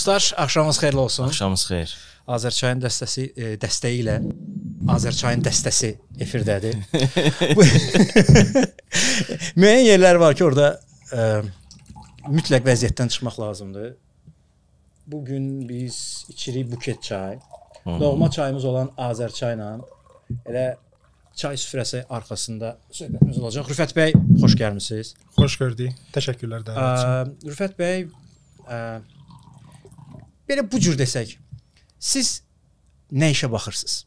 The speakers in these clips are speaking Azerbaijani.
dostlar, axşamınız xeyirli olsun. Axşamınız xeyir. Azərçayın dəstəsi e, dəstəyi ilə Azərçayın dəstəsi efirdədir. Müəyyən yerlər var ki, orada e, eh, mütləq vəziyyətdən çıxmaq lazımdır. Bu gün biz içirik buket çay. Doğma çayımız olan Azərçayla elə çay süfrəsi arxasında söhbətimiz olacaq. Rüfət bəy, xoş gəlmisiniz. Xoş gördük. Təşəkkürlər dəvət üçün. Eh, Rüfət bəy, ə, eh, Belə bu cür desək, siz nə işə baxırsınız?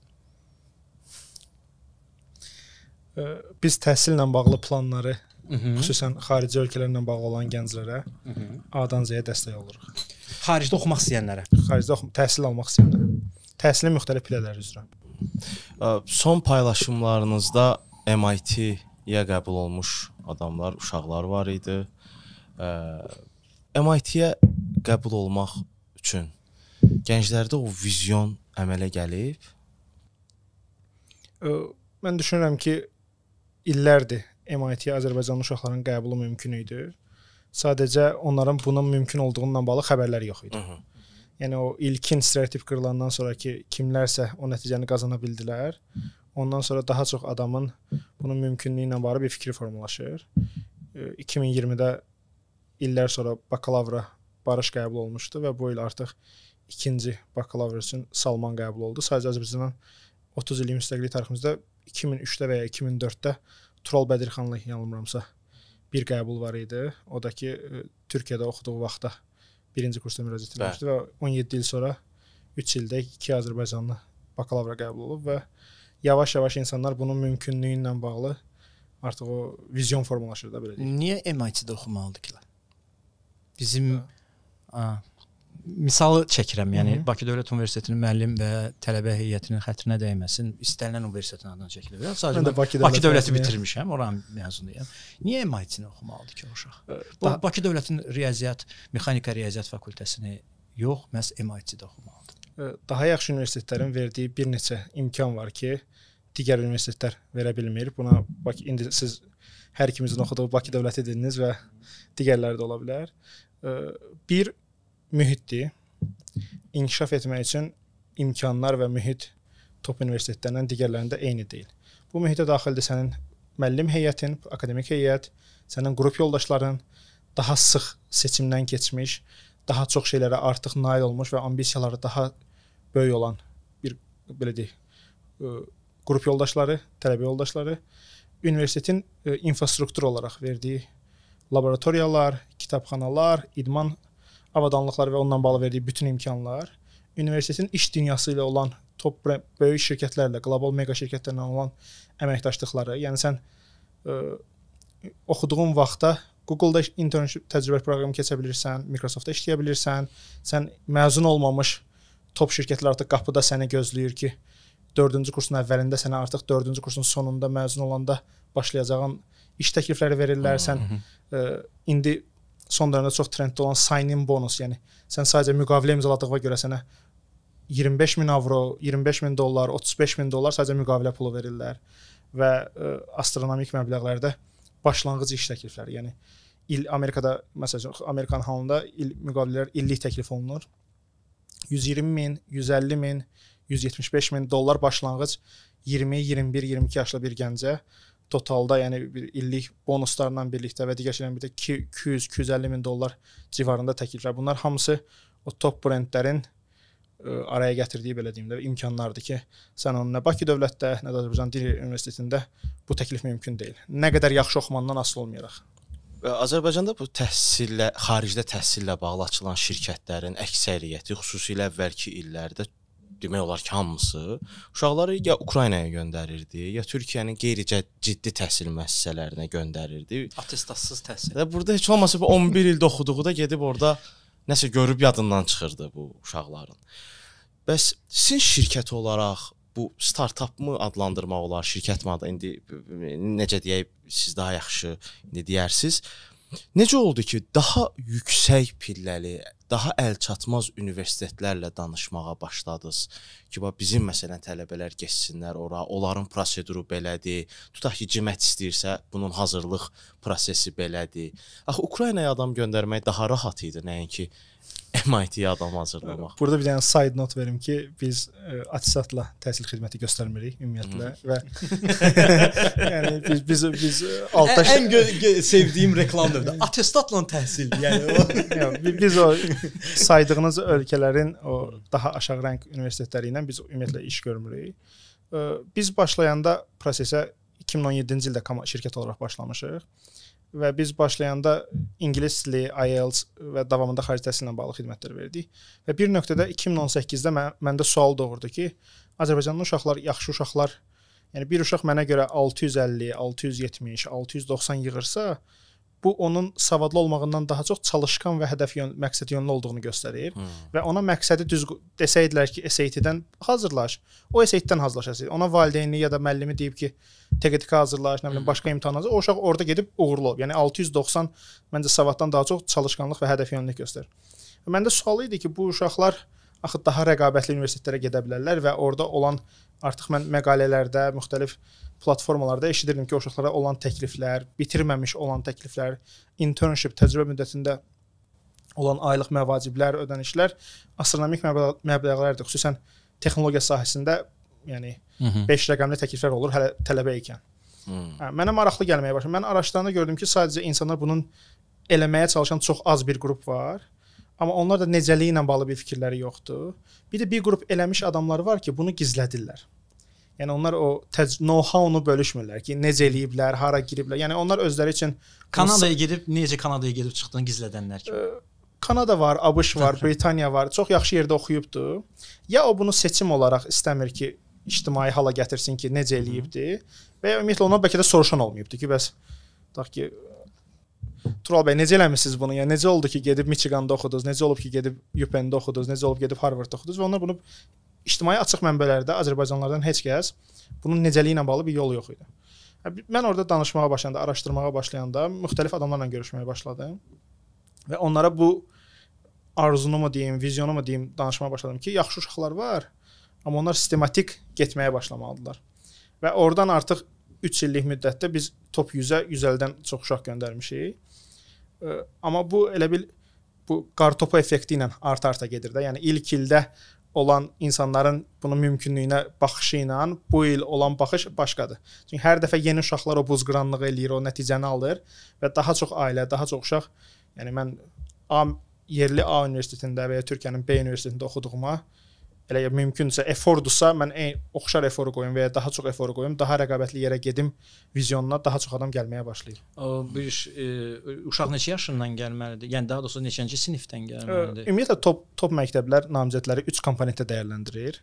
Biz təhsillə bağlı planları, Hı -hı. xüsusən xarici ölkələrlə bağlı olan gənclərə A-dan Z-yə dəstək oluruq. Xaricdə oxumaq istəyənlərə, xaricdə oxum təhsil almaq istəyənlərə, təhsilin müxtəlif pillələri üzrə. Son paylaşımlarınızda MIT-yə qəbul olmuş adamlar, uşaqlar var idi. MIT-yə qəbul olmaq üçün gənclərdə o vizyon əmələ gəlib? Mən düşünürəm ki, illərdir MIT-yə Azərbaycanlı uşaqların qəbulu mümkün idi. Sadəcə onların bunun mümkün olduğunla bağlı xəbərləri yox idi. Hı -hı. Yəni o ilkin stereotip qırılandan sonra ki, kimlərsə o nəticəni qazana bildilər. Ondan sonra daha çox adamın bunun mümkünlüyü ilə bağlı bir fikri formalaşır. 2020-də illər sonra bakalavra Barış qəbul olmuşdu və bu il artıq ikinci bakalavr üçün Salman qəbul oldu. Sadəcə Azərbaycandan 30 illik müstəqillik tariximizdə 2003-də və ya 2004-də Tural Bədirxanlı yanılmıramsa bir qəbul var idi. O da ki e, Türkiyədə oxuduğu vaxtda birinci kursda müraciət etmişdi və 17 il sonra 3 ildə 2 Azərbaycanlı bakalavra qəbul olub və yavaş-yavaş insanlar bunun mümkünlüyü ilə bağlı artıq o vizyon formalaşır da belə deyək. Niyə MIT-də oxumalıdılar? Bizim hə misalı çəkirəm. Yəni Hı -hı. Bakı Dövlət Universitetinin müəllim və tələbə heyətinin xətrinə dəyməsin. İstənilən universitetin adını çəkilir. Yəni sadəcə mən də Bakı, Bakı Dövləti yəni. bitirmişəm, oranın məzunuyam. Niyə MIT-ni oxumalıdır ki, o uşaq? O, Bakı Dövlətinin riyaziyyat, mexanika riyaziyyat fakültəsini yox, məhz MIT-də oxumalıdır. Daha yaxşı universitetlərin verdiyi bir neçə imkan var ki, digər universitetlər verə bilmir. Buna bax indi siz hər ikimizin oxuduğu Bakı Dövləti dediniz və digərləri də ola bilər. Bir mühitdir. İnkişaf etmək üçün imkanlar və mühit top universitetlərindən digərlərində eyni deyil. Bu mühitə daxildir sənin müəllim heyətin, akademik heyət, sənin qrup yoldaşların daha sıx seçimdən keçmiş, daha çox şeylərə artıq nail olmuş və ambisiyaları daha böyük olan bir belə deyək, qrup yoldaşları, tələbə yoldaşları universitetin infrastruktur olaraq verdiyi laboratoriyalar, kitabxanalar, idman avadanlıqlar və onunla bağlı verdiyi bütün imkanlar, universitetin iş dünyası ilə olan top böyük şirkətlərlə, qlobal mega şirkətlərlə olan əməkdaşlıqları, yəni sən ə, e, oxuduğun vaxtda Google-da internship təcrübə proqramı keçə bilirsən, Microsoft-da işləyə bilirsən. Sən məzun olmamış top şirkətlər artıq qapıda səni gözləyir ki, 4-cü kursun əvvəlində sənə artıq 4-cü kursun sonunda məzun olanda başlayacağın iş təklifləri verirlər. Sən ə, e, indi son dövrdə çox trenddə olan sign-in bonus, yəni sən sadəcə müqavilə imzaladığına görə sənə 25 min avro, 25 min dollar, 35 min dollar sadəcə müqavilə pulu verirlər və ə, e, astronomik məbləğlərdə başlanğıc iş təklifləri, yəni il Amerikada məsələn Amerikan halında il müqavilələr illik təklif olunur. 120 min, 150 min, 175 min dollar başlanğıc 20, 21, 22 yaşlı bir gəncə totalda, yəni illik bonuslarla birlikdə və digər şeylərlə birlikdə 200-250 min dollar civarında təkliflər. Bunlar hamısı o top brendlərin e, araya gətirdiyi belə deyim də imkanlardır ki, sən onunla Bakı dövlətdə, nə də Azərbaycan Dil Universitetində bu təklif mümkün deyil. Nə qədər yaxşı oxumandan asılı olmayaraq. Azərbaycanda bu təhsillə, xaricdə təhsillə bağlı açılan şirkətlərin əksəriyyəti xüsusilə əvvəlki illərdə demək olar ki, hamısı uşaqları ya Ukraynaya göndərirdi, ya Türkiyənin qeyri-ciddi təhsil müəssisələrinə göndərirdi. Attestatsız təhsil. Və burada heç olmasa bu 11 ildə oxuduğu da gedib orada nəsə görüb yadından çıxırdı bu uşaqların. Bəs sizin şirkət olaraq bu startapmı adlandırmaq olar, şirkətmi adı indi necə deyək, siz daha yaxşı indi deyərsiz. Necə oldu ki, daha yüksək pilləli, daha əlçatmaz universitetlərlə danışmağa başladınız? Ki, bax bizim məsələn tələbələr keçsinlər ora, onların proseduru belədir. Tutaq ki, cəmiyyət istəyirsə, bunun hazırlıq prosesi belədir. Axı Ukraynaya adam göndərmək daha rahat idi, nəinki ki MIT-yə adam hazırlamaq. Burada bir dənə side note verim ki, biz ə, e, attestatla təhsil xidməti göstərmirik ümumiyyətlə və yəni biz biz biz e, altdaş ən sevdiyim reklamdır. Attestatla təhsil. Yəni o yəni, biz o saydığınız ölkələrin o daha aşağı rəng universitetləri ilə biz ümumiyyətlə iş görmürük. Ə, biz başlayanda prosesə 2017-ci ildə şirkət olaraq başlamışıq və biz başlayanda ingilis dili IELTS və davamında xaricdəsi ilə bağlı xidmətlər verdik. Və bir nöqtədə 2018-də mən, məndə sual doğurdu ki, Azərbaycanlı uşaqlar, yaxşı uşaqlar, yəni bir uşaq mənə görə 650, 670, 690 yığırsa, bu onun savadlı olmağından daha çox çalışqan və hədəf yön məqsədyönlü olduğunu göstərir hmm. və ona məqsədi düz desəydilər ki, SAT-dən hazırlaş. O SAT-dən hazırlaşacaq. Ona valideyni ya da müəllimi deyib ki, TQTK hazırlaş, nə bilim başqa imtahana hazır. O uşaq orada gedib uğurlu olur. Yəni 690 məncə savaddan daha çox çalışqanlıq və hədəfyönlülük göstərir. Və məndə sual idi ki, bu uşaqlar axı daha rəqabətli universitetlərə gedə bilərlər və orada olan artıq mən məqalələrdə müxtəlif e, platformalarda eşidirdim ki, o uşaqlara olan təkliflər, bitirməmiş olan təkliflər, internship təcrübə müddətində olan aylıq məvaciblər, ödənişlər astronomik məbləğlərdir. Xüsusən texnologiya sahəsində, yəni 5 rəqəmli təkliflər olur hələ tələbə ikən. Hə, mənə maraqlı gəlməyə başladı. Mən araşdıranda gördüm ki, sadəcə insanlar bunun eləməyə çalışan çox az bir qrup var. Amma onlar da necəliyi ilə bağlı bir fikirləri yoxdur. Bir də bir qrup eləmiş adamlar var ki, bunu gizlədirlər. Yəni onlar o know-how-nu bölüşmürlər ki, necə eləyiblər, hara giriblər. Yəni onlar özləri üçün Kanadaya gedib, necə Kanadaya gedib çıxdığını gizlədənlər kimi. Kanada var, ABŞ var, Britaniya var. Çox yaxşı yerdə oxuyubdu. Ya o bunu seçim olaraq istəmir ki, ictimai hala gətirsin ki, necə eləyibdi və ya ümumiyyətlə ona bəlkə də soruşan olmayıbdı ki, bəs tutaq ki Tural bəy necə eləmisiniz bunu? Yəni necə oldu ki, gedib Michiqanda oxudunuz? Necə olub ki, gedib UPenn-də oxudunuz? Necə olub gedib Harvardda oxudunuz? Və onlar bunu ictimai açıq mənbələrdə Azərbaycanlardan heç kəs bunun necəliyi ilə bağlı bir yol yox idi. Mən orada danışmağa başlayanda, araşdırmağa başlayanda müxtəlif adamlarla görüşməyə başladım və onlara bu arzunumu deyim, vizyonumu deyim danışmağa başladım ki, yaxşı uşaqlar var, amma onlar sistematik getməyə başlamalıdılar. Və oradan artıq 3 illik müddətdə biz top 100-ə 150-dən çox uşaq göndərmişik. Amma bu elə bil bu qartopu effekti ilə art-arta gedir də. Yəni ilk ildə olan insanların bunun mümkünlüyünə baxışı ilə bu il olan baxış başqadır. Çünki hər dəfə yeni uşaqlar o buzqıranlığı eləyir, o nəticəni alır və daha çox ailə, daha çox uşaq, yəni mən A yerli A universitetində və ya Türkiyənin B universitetində oxuduğuma elə mümkünsə effordursa mən ey, oxşar efforu qoyum və ya daha çox efforu qoyum, daha rəqabətli yerə gedim vizyonuna, daha çox adam gəlməyə başlayır. Bir e, uşaq neçə yaşından gəlməlidir? Yəni daha doğrusu neçənci sinifdən gəlməlidir? Ümumiyyətlə top top məktəblər namizədləri 3 komponentdə dəyərləndirir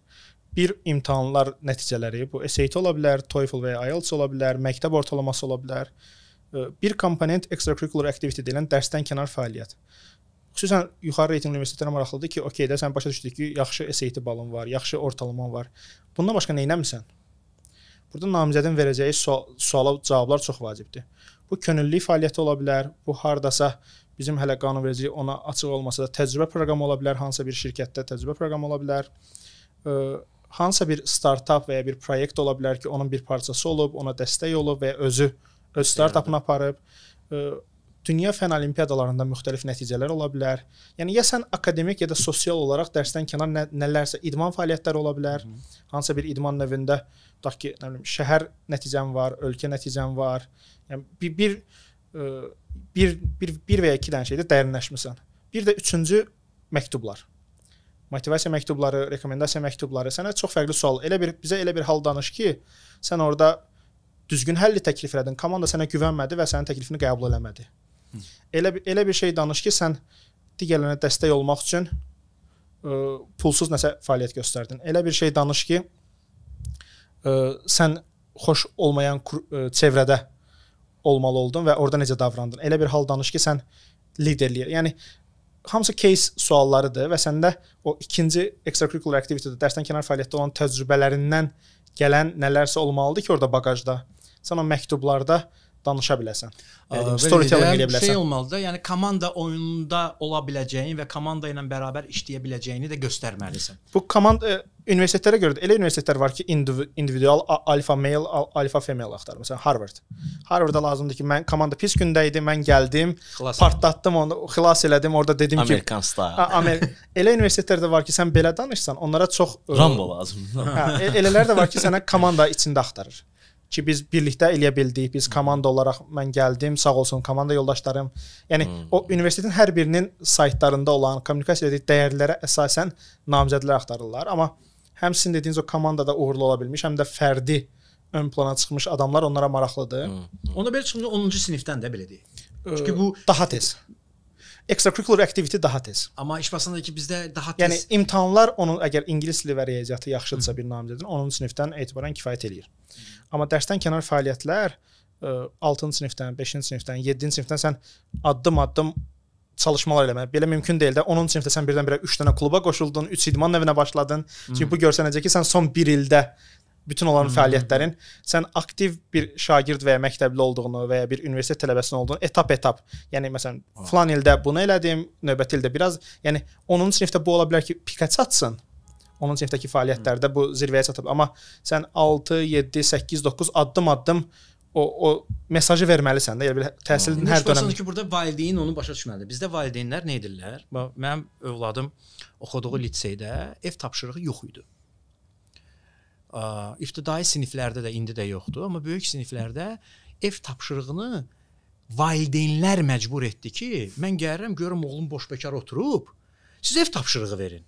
bir imtahanlar nəticələri, bu SAT ola bilər, TOEFL və ya IELTS ola bilər, məktəb ortalaması ola bilər. Bir komponent extracurricular activity deyilən dərsdən kənar fəaliyyət. Xüsusən yuxarı reytinqli universitetlərə maraqlıdır ki, okey də sən başa düşdük ki, yaxşı SAT balın var, yaxşı ortalaman var. Bundan başqa nə etmisən? Burada namizədin verəcəyi sual, suala cavablar çox vacibdir. Bu könüllü fəaliyyət ola bilər, bu hardasa bizim hələ qanunverici ona açıq olmasa da təcrübə proqramı ola bilər, hansısa bir şirkətdə təcrübə proqramı ola bilər. E, hansısa bir startap və ya bir layihə ola bilər ki, onun bir parçası olub, ona dəstək olub və ya özü öz startapını aparıb. E, dünya fən olimpiadalarında müxtəlif nəticələr ola bilər. Yəni ya sən akademik ya da sosial olaraq dərsdən kənar nə, nələrsə idman fəaliyyətləri ola bilər. Hı. Hansısa bir idman növündə tutaq ki, nə bilim, şəhər nəticəm var, ölkə nəticəm var. Yəni bir bir ə, bir bir, bir və ya 2 dənə şeydə dərinləşmisən. Bir də üçüncü məktublar. Motivasiya məktubları, rekomendasiya məktubları sənə çox fərqli sual. Elə bir bizə elə bir hal danış ki, sən orada düzgün həlli təklif elədin, komanda sənə güvənmədi və sənin təklifini qəbul eləmədi. Elə elə bir şey danış ki, sən digərlərinə dəstək olmaq üçün ə, e, pulsuz nəsə fəaliyyət göstərdin. Elə bir şey danış ki, ə, e, sən xoş olmayan ə, e, çevrədə olmalı oldun və orada necə davrandın. Elə bir hal danış ki, sən liderliyə. Yəni hamısı case suallarıdır və səndə o ikinci extracurricular activity-də dərsdən kənar fəaliyyətdə olan təcrübələrindən gələn nələrsə olmalıdır ki, orada baqajda. Sən o məktublarda danışa biləsən. Yəni, storytelling edə biləsən. Şey olmalıdır da, yəni komanda oyununda ola biləcəyini və komanda ilə bərabər işləyə biləcəyini də göstərməlisən. Bu komanda e, universitetlərə görə də elə universitetlər var ki, individual alfa male, alfa female axtarır. Məsələn, Harvard. Harvarda lazımdır ki, mən komanda pis gündə idi, mən gəldim, xilas partlatdım onu, xilas elədim, orada dedim Amerikan ki, Amerikan Amer elə universitetlərdə var ki, sən belə danışsan, onlara çox e, Rambo lazımdır. Hə, e, elələr də var ki, sənə komanda içində axtarır ki biz birlikdə eləyə bildik. Biz komanda olaraq mən gəldim, sağ olsun komanda yoldaşlarım. Yəni hmm. o universitetin hər birinin saytlarında olan kommunikasiya etdiyi dəyərlərə əsasən namizədlər axtarırlar. Amma həm sizin dediyiniz o komandada uğurlu ola bilmiş, həm də fərdi ön plana çıxmış adamlar onlara maraqlıdır. Hmm. Hmm. Onda belə çıxın 10-cu sinifdən də belə deyək. Çünki bu daha tez extracurricular activity daha tez. Amma iş basında ki bizdə daha yəni tez. Yəni imtahanlar onun əgər ingilis dili və riyaziyyatı yaxşıdırsa bir namizədin, onun sinifdən etibarən kifayət eləyir. Amma dərsdən kənar fəaliyyətlər 6-cı e, sinifdən, 5-ci sinifdən, 7-ci sinifdən sən addım-addım çalışmalar eləmək. Belə mümkün deyil də 10-cu sinifdə sən birdən-birə 3 dənə kluba qoşuldun, 3 idman növünə başladın. Çünki bu görsənəcək ki, sən son 1 ildə bütün olan hmm. fəaliyyətlərin sən aktiv bir şagird və ya məktəbli olduğunu və ya bir universitet tələbəsinin olduğunu etap-etap, yəni məsələn, falan ildə bunu elədim, növbəti ildə biraz, yəni 10-cu sinifdə bu ola bilər ki, pikaçatsın onun sinifdəki fəaliyyətlərdə bu zirvəyə çatıb. Amma sən 6, 7, 8, 9 addım-addım o o mesajı verməlisən də. Yəni təhsilin Hı, hər dönəmində. ki, burada valideyn onu başa düşməlidir. Bizdə valideynlər nə edirlər? Mənim övladım oxuduğu liseydə ev tapşırığı yox idi. İbtidai siniflərdə də indi də yoxdur, amma böyük siniflərdə ev tapşırığını valideynlər məcbur etdi ki, mən gəlirəm görürəm oğlum boş bekar oturub. Siz ev tapşırığı verin.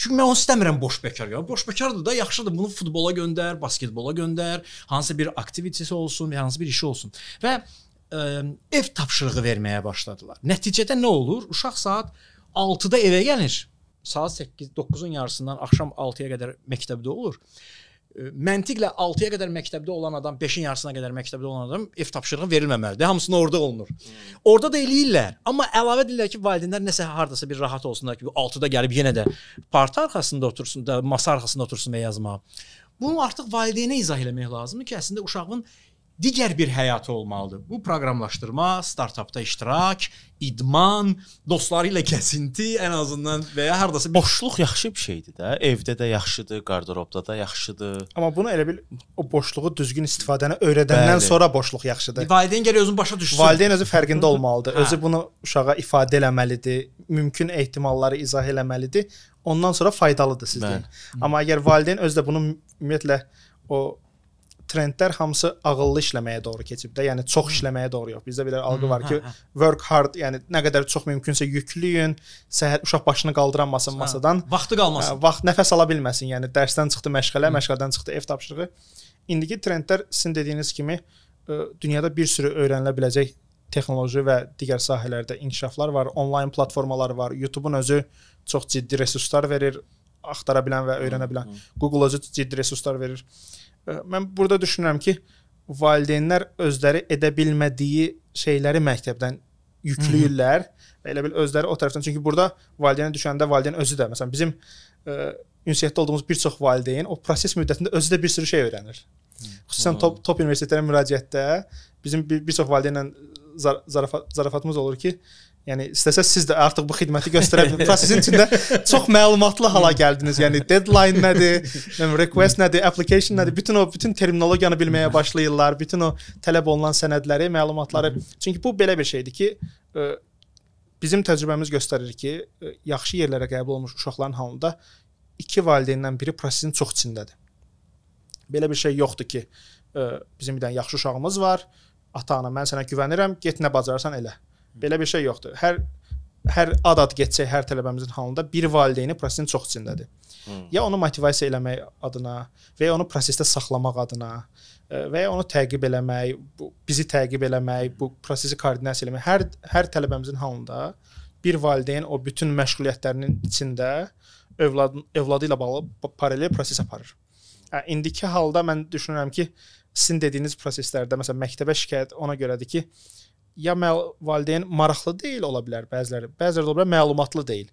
Çünki mən onu istəmirəm boş bekar. Ya. Boş bekardır da, yaxşıdır. Bunu futbola göndər, basketbola göndər, hansı bir aktivitesi olsun və hansı bir işi olsun. Və ə, ev tapşırığı verməyə başladılar. Nəticədə nə olur? Uşaq saat 6-da evə gəlir. Saat 8-9-un yarısından axşam 6-ya qədər məktəbdə olur məntiqlə 6-ya qədər məktəbdə olan adam 5-in yarısına qədər məktəbdə olan adam ev tapşırığı verilməməlidir. Hamısına orada olunur. Hmm. Orada da eləyirlər. Amma əlavə edirlər ki, valideynlər nəsə hardasa bir rahat olsunlar ki, 6-da gəlib yenə də parta arxasında otursun, da masa arxasında otursun və yazmağa. Bunu artıq valideynə izah eləmək lazımdır ki, əslində uşağın digər bir həyatı olmalıdır. Bu proqramlaşdırma, startapda iştirak, idman, dostları ilə gəzinti ən azından və ya hardasa bir... boşluq yaxşı bir şeydir də. Evdə də yaxşıdır, qarderobda da yaxşıdır. Amma bunu elə bil o boşluğu düzgün istifadəni öyrədəndən Bəli. sonra boşluq yaxşıdır. Valideyn gəlir özün başa düşsün. Valideyn özü fərqində olmalıdır. Hə. Özü bunu uşağa ifadə eləməlidir, mümkün ehtimalları izah eləməlidir. Ondan sonra faydalıdır sizdən. Amma əgər valideyn özü də bunu ümumiyyətlə o trendlər hamısı ağıllı işləməyə doğru keçib də. Yəni çox işləməyə doğru yox. Bizdə belə algı var hə, ki, hə. work hard, yəni nə qədər çox mümkünsə yüklüyün, səhər uşaq başını qaldıranmasın masadan. Vaxtı qalmasın. Hə, vaxt nəfəs ala bilməsin. Yəni dərsdən çıxdı məşğələ, məşğələdən çıxdı ev tapşırığı. İndiki trendlər sizin dediyiniz kimi dünyada bir sürü öyrənilə biləcək texnoloji və digər sahələrdə inkişaflar var, onlayn platformalar var. YouTube-un özü çox ciddi resurslar verir, axtara bilən və öyrənə bilən. Google özü ciddi resurslar verir. Hı -hı Mən burada düşünürəm ki, valideynlər özləri edə bilmədiyi şeyləri məktəbdən yükləyirlər və elə bil özləri o tərəfdən çünki burada valideynə düşəndə valideyn özü də məsələn bizim ə, ünsiyyətdə olduğumuz bir çox valideyn o proses müddətində özü də bir sürü şey öyrənir. Xüsusən top top universitetlərə müraciətdə bizim bir, bir çox valideynlə zar zarafat zarafatımız olur ki, Yəni istəsəz siz də artıq bu xidməti göstərə bilərsiniz. Prosesin içində çox məlumatlı hala gəldiniz. Yəni deadline nədir, yəni request nədir, application nədir, bütün o bütün terminologiyanı bilməyə başlayırlar, bütün o tələb olunan sənədləri, məlumatları. Çünki bu belə bir şeydir ki, e, bizim təcrübəmiz göstərir ki, e, yaxşı yerlərə qəbul olmuş uşaqların halında iki valideyndən biri prosesin çox içindədir. Belə bir şey yoxdur ki, e, bizim bir dənə yaxşı uşağımız var, ata-ana mən sənə güvənirəm, get nə bacarsan elə. Hı Belə bir şey yoxdur. Hər hər ad ad keçsək hər tələbəmizin halında bir valideyni prosesin çox içindədir. Hmm. Ya onu motivasiya eləmək adına və ya onu prosesdə saxlamaq adına e, və ya onu təqib eləmək, bu bizi təqib eləmək, bu prosesi koordinasiya eləmək hər hər tələbəmizin halında bir valideyn o bütün məşğuliyyətlərinin içində övlad övladı ilə bağlı paralel proses aparır. Hə, indiki halda mən düşünürəm ki, sizin dediyiniz proseslərdə məsələn məktəbə şikayət ona görədir ki, ya valideyn maraqlı deyil ola bilər bəziləri. Bəziləri ola bilər məlumatlı deyil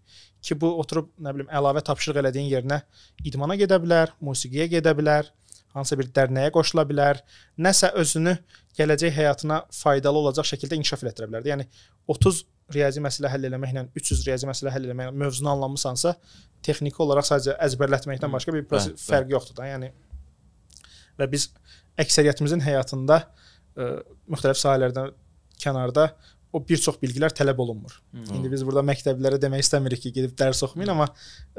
ki, bu oturub nə bilim əlavə tapşırıq elədiyin yerinə idmana gedə bilər, musiqiyə gedə bilər, hansısa bir dərnəyə qoşula bilər, nəsə özünü gələcək həyatına faydalı olacaq şəkildə inkişaf elətdirə bilər. Yəni 30 riyazi məsələ həll eləməklə 300 riyazi məsələ həll eləməklə mövzunu anlamısansa, texniki olaraq sadəcə əzbərlətməkdən başqa bir proses bəh, fərqi bəh. yoxdur da. Yəni və biz əksəriyyətimizin həyatında ə, e, müxtəlif sahələrdən kənarda o bir çox bilgilər tələb olunmur. Hı. Hmm. İndi biz burada məktəblərə demək istəmirik ki, gedib dərs oxumayın, amma ə,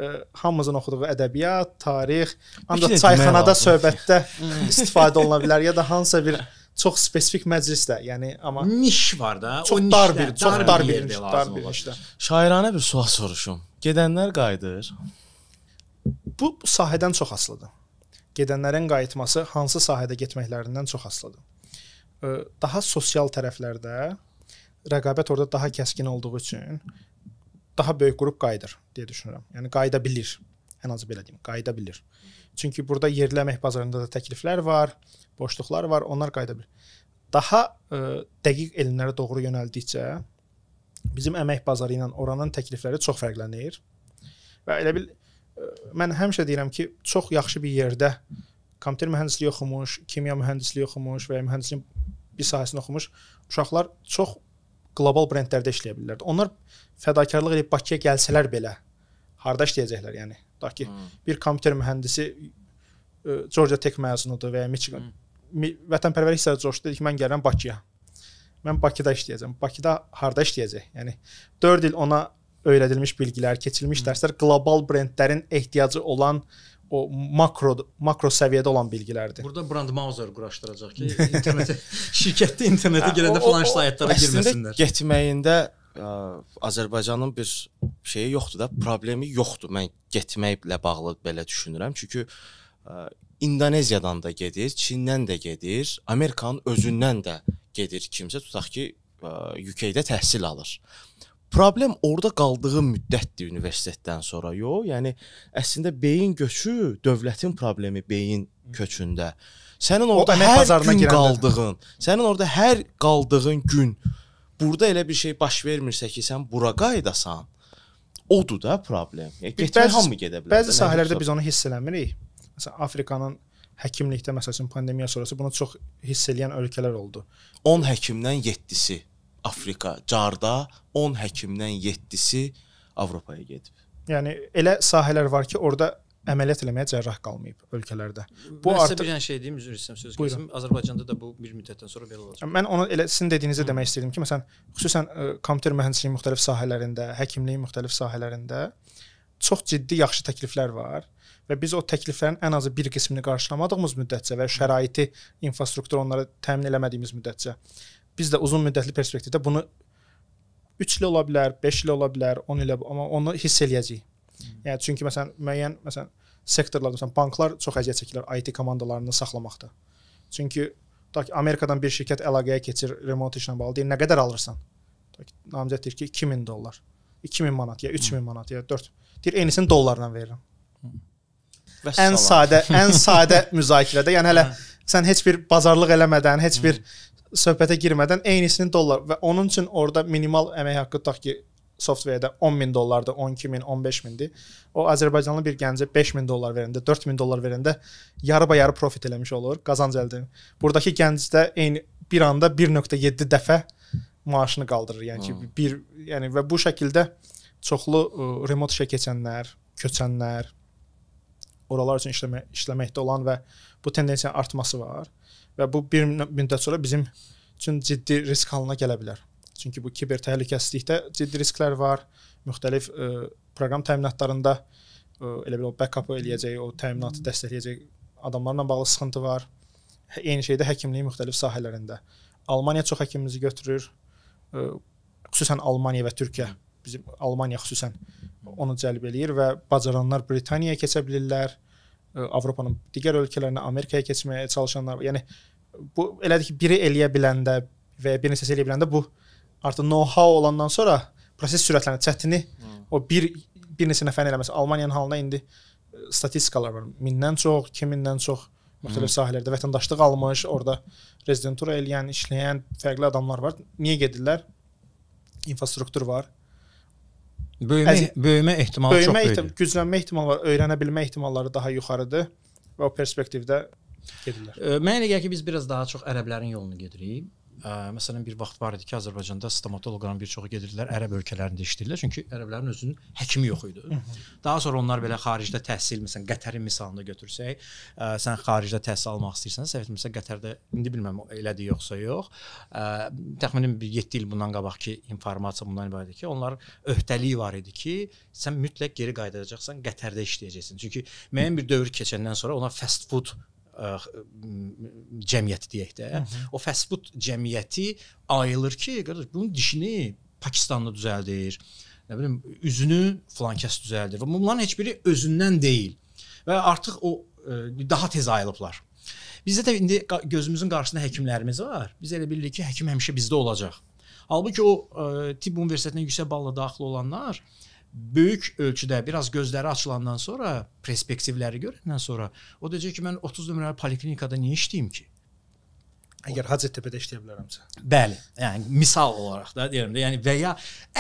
e, hamımızın oxuduğu ədəbiyyat, tarix, ancaq çayxanada söhbətdə hmm. istifadə oluna bilər ya da hansısa bir çox spesifik məclisdə, yəni amma niş var da, çox o nişdə, dar bir, çox dar, dar bir, bir dar bir işdə. Şairanə bir sual soruşum. Gedənlər qayıdır. Bu, bu sahədən çox asılıdır. Gedənlərin qayıtması hansı sahədə getməklərindən çox asılıdır daha sosial tərəflərdə rəqabət orada daha kəskin olduğu üçün daha böyük qrup qayıdır deyə düşünürəm. Yəni qayıda bilir. Ən azı belə deyim, qayıda bilir. Çünki burada yerli əmək bazarında da təkliflər var, boşluqlar var, onlar qayıda bilir. Daha ə, dəqiq elmlərə doğru yönəldikcə bizim əmək bazarı ilə oranın təklifləri çox fərqlənir. Və elə bil ə, mən həmişə deyirəm ki, çox yaxşı bir yerdə ə, kompüter mühəndisliyi oxumuş, kimya mühəndisliyi oxumuş və ya mühəndisliyin bir sahəsini oxumuş uşaqlar çox qlobal brendlərdə işləyə bilirlər. Onlar fədakarlıq edib Bakıya gəlsələr belə harda işləyəcəklər? Yəni tutaq ki, hmm. bir kompüter mühəndisi Georgia Tech məzunudur və ya Michigan hmm. vətənpərvərlik hissə coşdu dedi ki, mən gəlirəm Bakıya. Mən Bakıda işləyəcəm. Bakıda harda işləyəcək? Yəni 4 il ona öyrədilmiş bilgilər, keçilmiş hmm. dərslər qlobal brendlərin ehtiyacı olan e, o makro makro səviyyədə olan bilgilərdir. Burada Brand Mauser quraşdıracaq ki, internetə şirkətdə internetə girəndə falan saytlara girməsinlər. Getməyində ə, Azərbaycanın bir şeyi yoxdur da, problemi yoxdur. Mən getməklə bağlı belə düşünürəm. Çünki ə, İndoneziyadan da gedir, Çindən də gedir, Amerikanın özündən də gedir kimsə, tutaq ki, ə, UK-də təhsil alır problem orada qaldığı müddətdir universitetdən sonra. Yox, yəni əslində beyin göçü dövlətin problemi beyin köçündə. Sənin orada əmək bazarına gün qaldığın, sənin orada hər qaldığın gün burada elə bir şey baş vermirsə ki, sən bura qayıdasan, odur da problem. Getmək hamı gedə bilər. Bəzi sahələrdə biz onu hiss eləmirik. Məsələn, Afrikanın həkimlikdə məsəl üçün pandemiya sonrası bunu çox hiss edən ölkələr oldu. 10 həkimdən 7-si Afrika, CAR-da 10 həkimdən 7-si Avropaya gedib. Yəni elə sahələr var ki, orada əməliyyat eləməyə cərrah qalmayıb ölkələrdə. Bu artıq bir şey deyim, üzr istəyirəm söz kəsim. Azərbaycanda da bu bir müddətdən sonra belə olacaq. Mən onu elə sizin dediyinizə demək istəyirdim ki, məsələn, xüsusən ə, e, kompüter mühəndisliyi müxtəlif sahələrində, həkimliyin müxtəlif sahələrində çox ciddi yaxşı təkliflər var və biz o təkliflərin ən azı bir qismini qarşılamadığımız müddətcə və şəraiti, infrastruktur onları təmin eləmədiyimiz müddətcə biz də uzun müddətli perspektivdə bunu 3 il ola bilər, 5 il ola bilər, 10 il, amma onu hiss eləyəcəyik. Hmm. Yəni çünki məsələn müəyyən məsələn sektorlarda məsələn banklar çox əziyyət çəkirlər IT komandalarını saxlamaqda. Çünki tutaq ki, Amerikadan bir şirkət əlaqəyə keçir remont işlə bağlı, deyir nə qədər alırsan? Tutaq ki, namizəd deyir ki 2000 dollar, 2000 manat ya 3000 hmm. manat ya 4. Deyir enisini dollarla verirəm. Hmm. Vəssalam. Ən sadə, ən sadə müzakirədə, yəni hələ hə. sən heç bir bazarlıq eləmədən, heç bir söhbətə girmədən eynisinin dollar və onun üçün orada minimal əmək haqqı tutaq ki, softverdə 10 min dollardır, 12 min, 15 mindir. O Azərbaycanlı bir gəncə 5 min dollar verəndə, 4 min dollar verəndə yarı-yarı profit eləmiş olur, qazanc əldə edir. Buradakı gənc də eyni bir anda 1.7 dəfə maaşını qaldırır. Yəni ki, hmm. bir yəni və bu şəkildə çoxlu remote işə keçənlər, köçənlər oralar üçün işləmə, işləməkdə olan və bu tendensiyanın artması var və bu bir müddət sonra bizim üçün ciddi risk halına gələ bilər. Çünki bu kiber təhlükəsizlikdə ciddi risklər var. Müxtəlif ə, e, proqram təminatlarında ə, e, elə bil o backup eləyəcəyi, o təminatı dəstəkləyəcək adamlarla bağlı sıxıntı var. Eyni şeydə həkimliyin müxtəlif sahələrində. Almaniya çox həkimimizi götürür. Ə, e, xüsusən Almaniya və Türkiyə bizim Almaniya xüsusən onu cəlb eləyir və bacaranlar Britaniyaya keçə bilirlər. Avropanın digər ölkələrinə, Amerikaya keçməyə çalışanlar, yəni bu elədir ki, biri eləyə biləndə və ya bir neçəsi eləyə biləndə bu artıq know-how olandan sonra proses sürətlənir. Çətini hmm. o bir bir neçə nəfərin eləməsi. Almaniyanın halında indi statistikalar var. 1000-dən çox, 2000-dən çox müxtəlif hmm. sahələrdə vətəndaşlıq almış, orada rezidentura eləyən, işləyən fərqli adamlar var. Niyə gedirlər? İnfrastruktur var Böyümə, Əzi, böyümə ehtimalı böyümə çox böyükdür. Ehtim güclənmə ehtimalı var, öyrənə bilmə ehtimalları daha yuxarıdır və o perspektivdə gedirlər. Mənə elə gəlir ki, biz biraz daha çox ərəblərin yolunu gedirik. Ə, məsələn bir vaxt var idi ki, Azərbaycanda stomatoloqların bir çoxu gedirdilər ərəb ölkələrində işləyirlər, çünki ərəblərin özünün həkimi yox idi. Daha sonra onlar belə xaricdə təhsil, məsələn Qətərin misalını götürsək, ə, e, sən xaricdə təhsil almaq istəyirsən, səviyyət məsələn Qətərdə indi bilmirəm elədir yoxsa yox. Ə, e, təxminən bir 7 il bundan qabaqki informasiya bundan ibarət idi ki, onlar öhdəliyi var idi ki, sən mütləq geri qayıdacaqsan, Qətərdə işləyəcəksən. Çünki müəyyən bir dövr keçəndən sonra ona fast food ə, cəmiyyəti deyək də. Hı -hı. O fast food cəmiyyəti ayılır ki, qardaş, bunun dişini Pakistanda düzəldir. Nə bilim, üzünü Flankəs düzəldir və bunların heç biri özündən deyil. Və artıq o ə, daha tez ayılıblar. Bizdə də indi gözümüzün qarşısında həkimlərimiz var. Biz elə bilirik ki, həkim həmişə bizdə olacaq. Halbuki o ə, tibb universitetinə yüksək balla daxil olanlar böyük ölçüdə biraz gözləri açılandan sonra, perspektivləri görəndən sonra o deyəcək ki, mən 30 nömrəli poliklinikada niyə işləyim ki? Əgər Hacettepedə işləyə bilərəmsə. Bəli, yəni misal olaraq da deyirəm də, yəni və ya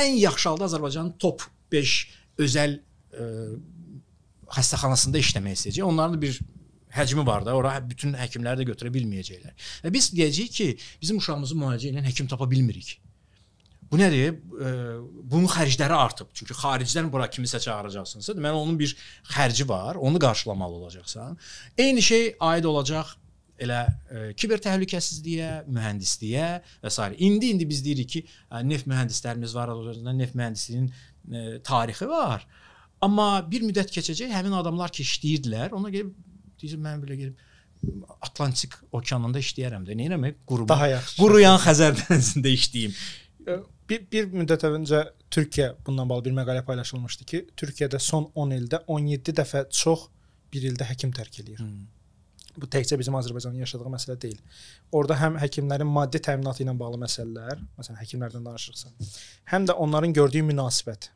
ən yaxşı halda Azərbaycanın top 5 özəl ə, e, xəstəxanasında işləmək istəyəcək. Onların da bir həcmi var da, ora bütün həkimləri də götürə bilməyəcəklər. Və biz deyəcəyik ki, bizim uşağımızı müalicə edən həkim tapa bilmirik. Bu nədir? Bunun xərcləri artıb. Çünki xaricdən bura kimisə çağıracaqsınızsa, deməli onun bir xərci var, onu qarşılamalı olacaqsan. Eyni şey aid olacaq elə e, kiber təhlükəsizliyə, mühəndisliyə və s. İndi indi biz deyirik ki, neft mühəndislərimiz var, neft mühəndisliyinin e, tarixi var. Amma bir müddət keçəcək, həmin adamlar ki işləyirdilər, ona gəlib deyirəm mən belə gəlib Atlantik okeanında işləyərəm də. Nə etmək? Quru. Daha yaxşı. Quruyan Xəzər dənizində işləyim bir, bir müddət əvvəncə Türkiyə bununla bağlı bir məqalə paylaşılmışdı ki, Türkiyədə son 10 ildə 17 dəfə çox bir ildə həkim tərk eləyir. Hmm. Bu təkcə bizim Azərbaycanın yaşadığı məsələ deyil. Orda həm həkimlərin maddi təminatı ilə bağlı məsələlər, məsələn həkimlərdən danışırsa, həm də onların gördüyü münasibət.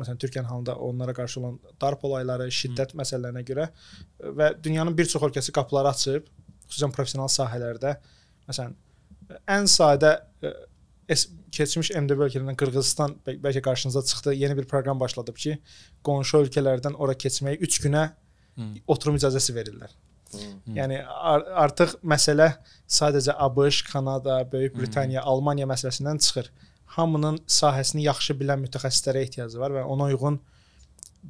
Məsələn Türkiyənin halında onlara qarşı olan darp olayları, şiddət hmm. məsələlərinə görə e, və dünyanın bir çox ölkəsi qapıları açıb, xüsusən professional sahələrdə, məsələn e, ən sadə e, keçmiş MDB ölkələrindən Qırğızistan bəlkə qarşınıza çıxdı. Yeni bir proqram başladıb ki, qonşu ölkələrdən ora keçməyə 3 günə hmm. oturum icazəsi verirlər. Hmm. Yəni ar artıq məsələ sadəcə ABŞ, Kanada, Böyük Britaniya, hmm. Almaniya məsələsindən çıxır. Hamının sahəsini yaxşı bilən mütəxəssislərə ehtiyacı var və ona uyğun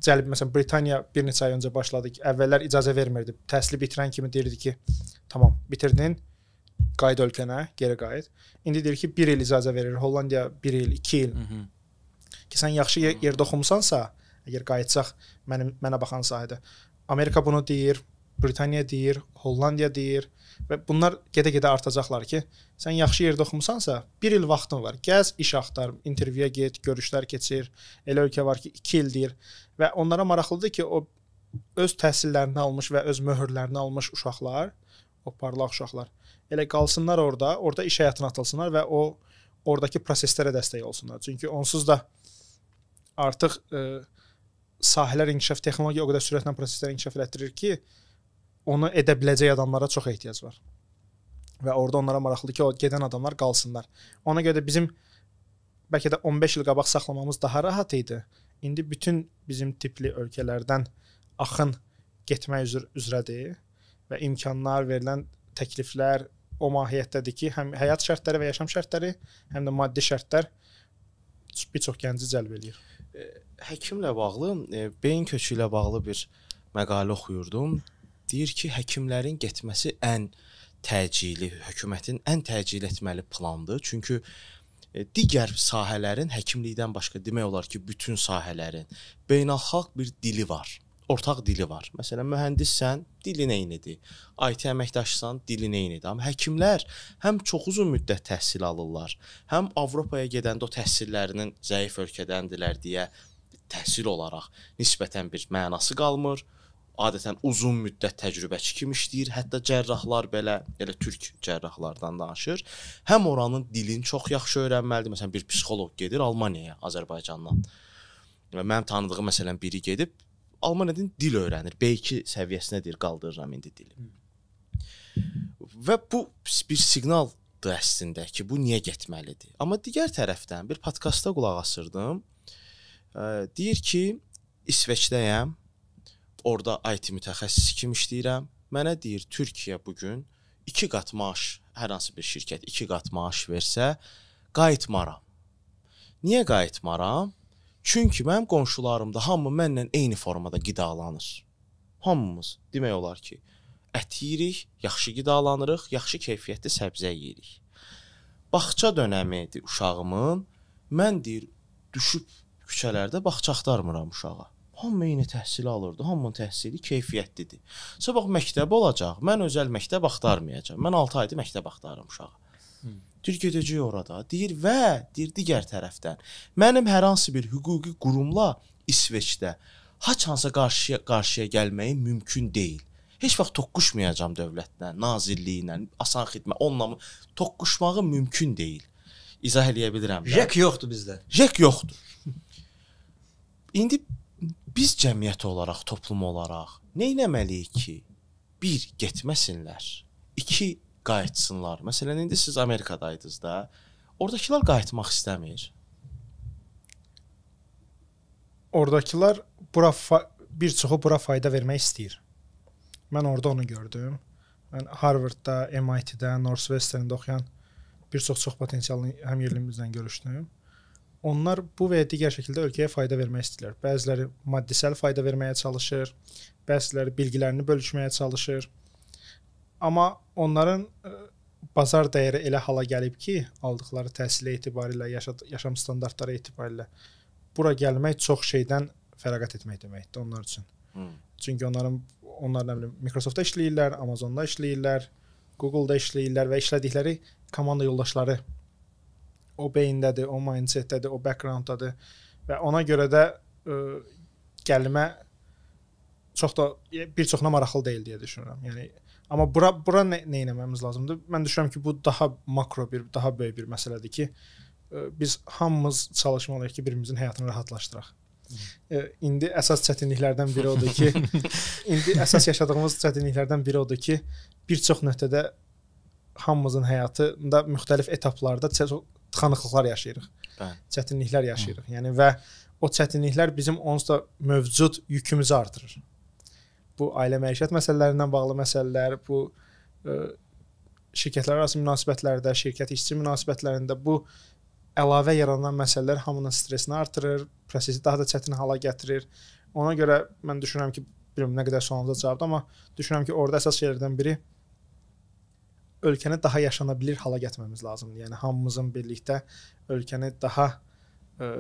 cəlb məsələn Britaniya bir neçə ay öncə başladı ki, əvvəllər icazə vermirdi. Təhsili bitirən kimi deyirdi ki, tamam, bitirdin Qayıt ölkənə, geri qayıt. İndi deyir ki, 1 il icazə verir. Hollandiya 1 il, 2 il. Hı -hı. Ki sən yaxşı yer, yerdə oxumusansa, əgər qayıtsaq mənim mənə baxan sahədə. Amerika bunu deyir, Britaniya deyir, Hollandiya deyir və bunlar gedə-gedə artacaqlar ki, sən yaxşı yerdə oxumusansa, 1 il vaxtın var. Gəz, iş axtar, intervyuya get, görüşlər keçir. Elə ölkə var ki, 2 il deyir və onlara maraqlıdır ki, o öz təhsillərini almış və öz möhürlərini almış uşaqlar, o parlaq uşaqlar elə qalsınlar orada, orada iş həyatına atılsınlar və o ordakı proseslərə dəstək olsunlar. Çünki onsuz da artıq e, sahələr inkişaf texnologiya o qədər sürətlə prosesləri inkişaf elətdirir ki, onu edə biləcək adamlara çox ehtiyac var. Və orada onlara maraqlıdır ki, o gedən adamlar qalsınlar. Ona görə də bizim bəlkə də 15 il qabaq saxlamamız daha rahat idi. İndi bütün bizim tipli ölkələrdən axın getmək üzr üzrədir və imkanlar verilən təkliflər, o mahiyyətdədir ki, həm həyat şərtləri və yaşam şərtləri, həm də maddi şərtlər bir çox gənci cəlb eləyir. Həkimlə bağlı, e, beyin köçü ilə bağlı bir məqalə oxuyurdum. Deyir ki, həkimlərin getməsi ən təcili, hökumətin ən təcil etməli plandır. Çünki e, digər sahələrin həkimlikdən başqa demək olar ki, bütün sahələrin beynəlxalq bir dili var ortaq dili var. Məsələn, mühəndissən, dilin eynidir. IT əməkdaşısan, dilin eynidir. Amma həkimlər həm çox uzun müddət təhsil alırlar, həm Avropaya gedəndə o təhsillərinin zəif ölkədəndirlər deyə təhsil olaraq nisbətən bir mənası qalmır. Adətən uzun müddət təcrübəçi kimi işləyir. Hətta cərrahlar belə, elə türk cərrahlardan danışır. Həm oranın dilini çox yaxşı öyrənməlidir. Məsələn, bir psixoloq gedir Almaniyaya, Azərbaycandan. Və mənim tanıdığım məsələn biri gedib alman dilini dil öyrənir. B2 səviyyəsinə deyir qaldırıram indi dili. Və bu bir siqnaldır əslində ki, bu niyə getməlidir. Amma digər tərəfdən bir podkasta qulaq asırdım. Deyir ki, İsveçdəyəm. Orda IT mütəxəssisi kimi işləyirəm. Mənə deyir Türkiyə bu gün 2 qat maaş, hər hansı bir şirkət 2 qat maaş versə, qayıtmaram. Niyə qayıtmaram? Çünki mənim qonşularımda hamı mənlə eyni formada qidalanır. Hamımız demək olar ki, ət yeyirik, yaxşı qidalanırıq, yaxşı keyfiyyətli səbzə yeyirik. Bağça dönəmi idi uşağımın. Mən deyir, düşüb küçələrdə bağça axtarmıram uşağa. Hamı eyni təhsil alırdı. Hamının təhsili keyfiyyətlidir. Sabah məktəb olacaq. Mən özəl məktəb axtarmayacağam. Mən 6 aydır məktəb axtarıram uşağa. Deyir gedəcək orada. Deyir və deyir digər tərəfdən mənim hər hansı bir hüquqi qurumla İsveçdə haç hansa qarşıya qarşıya gəlməyim mümkün deyil. Heç vaxt toqquşmayacağam dövlətlə, nazirliklə, asan xidmət, onunla toqquşmağım mümkün deyil. İzah eləyə bilirəm. Də. Jek yoxdur bizdə. Jek yoxdur. İndi biz cəmiyyət olaraq, toplum olaraq nə etməliyik ki, bir getməsinlər. 2 qayıtsınlar. Məsələn, indi siz Amerikadaydınız da. Oradakılar qayıtmaq istəmir. Oradakılar bura bir çoxu bura fayda vermək istəyir. Mən orada onu gördüm. Mən Harvardda, MIT-də, Northwestern-də oxuyan bir çox çox potensiallı həmyerlimizlə görüşdüm. Onlar bu və ya digər şəkildə ölkəyə fayda vermək istəyirlər. Bəziləri maddisəl fayda verməyə çalışır, bəziləri bilgilərini bölüşməyə çalışır. Amma onların e, bazar dəyəri elə hala gəlib ki, aldıqları təhsilə etibarilə, yaşam standartları etibarilə bura gəlmək çox şeydən fəraqət etmək deməkdir onlar üçün. Hmm. Çünki onların onlar nə bilim Microsoft-da işləyirlər, Amazon-da işləyirlər, Google-da işləyirlər və işlədikləri komanda yoldaşları o beyindədir, o mindsetdədir, o backgrounddadır və ona görə də ə, e, gəlmə çox da bir çoxuna maraqlı deyil deyə düşünürəm. Yəni Amma bura bura nə, nə etməmiz lazımdır? Mən düşünürəm ki, bu daha makro bir, daha böyük bir məsələdir ki, e, biz hamımız çalışmalıyıq ki, birimizin həyatını rahatlaşdıraq. Hmm. E, indi əsas çətinliklərdən biri odur ki, indi əsas yaşadığımız çətinliklərdən biri odur ki, bir çox nöqtədə hamımızın həyatında müxtəlif etaplarda tıxanıqlıqlar yaşayırıq. Bəli. Çətinliklər yaşayırıq. Hmm. Yəni və o çətinliklər bizim onsuz da mövcud yükümüzü artırır bu ailə məişət məsələlərindən bağlı məsələlər, bu ə, e, şirkətlər arası münasibətlərdə, şirkət işçi münasibətlərində bu əlavə yaranan məsələlər hamının stressini artırır, prosesi daha da çətin hala gətirir. Ona görə mən düşünürəm ki, bilmirəm nə qədər sualınıza cavabdır, amma düşünürəm ki, orada əsas şeylərdən biri ölkəni daha yaşana bilir hala gətirmemiz lazımdır. Yəni hamımızın birlikdə ölkəni daha ə, e,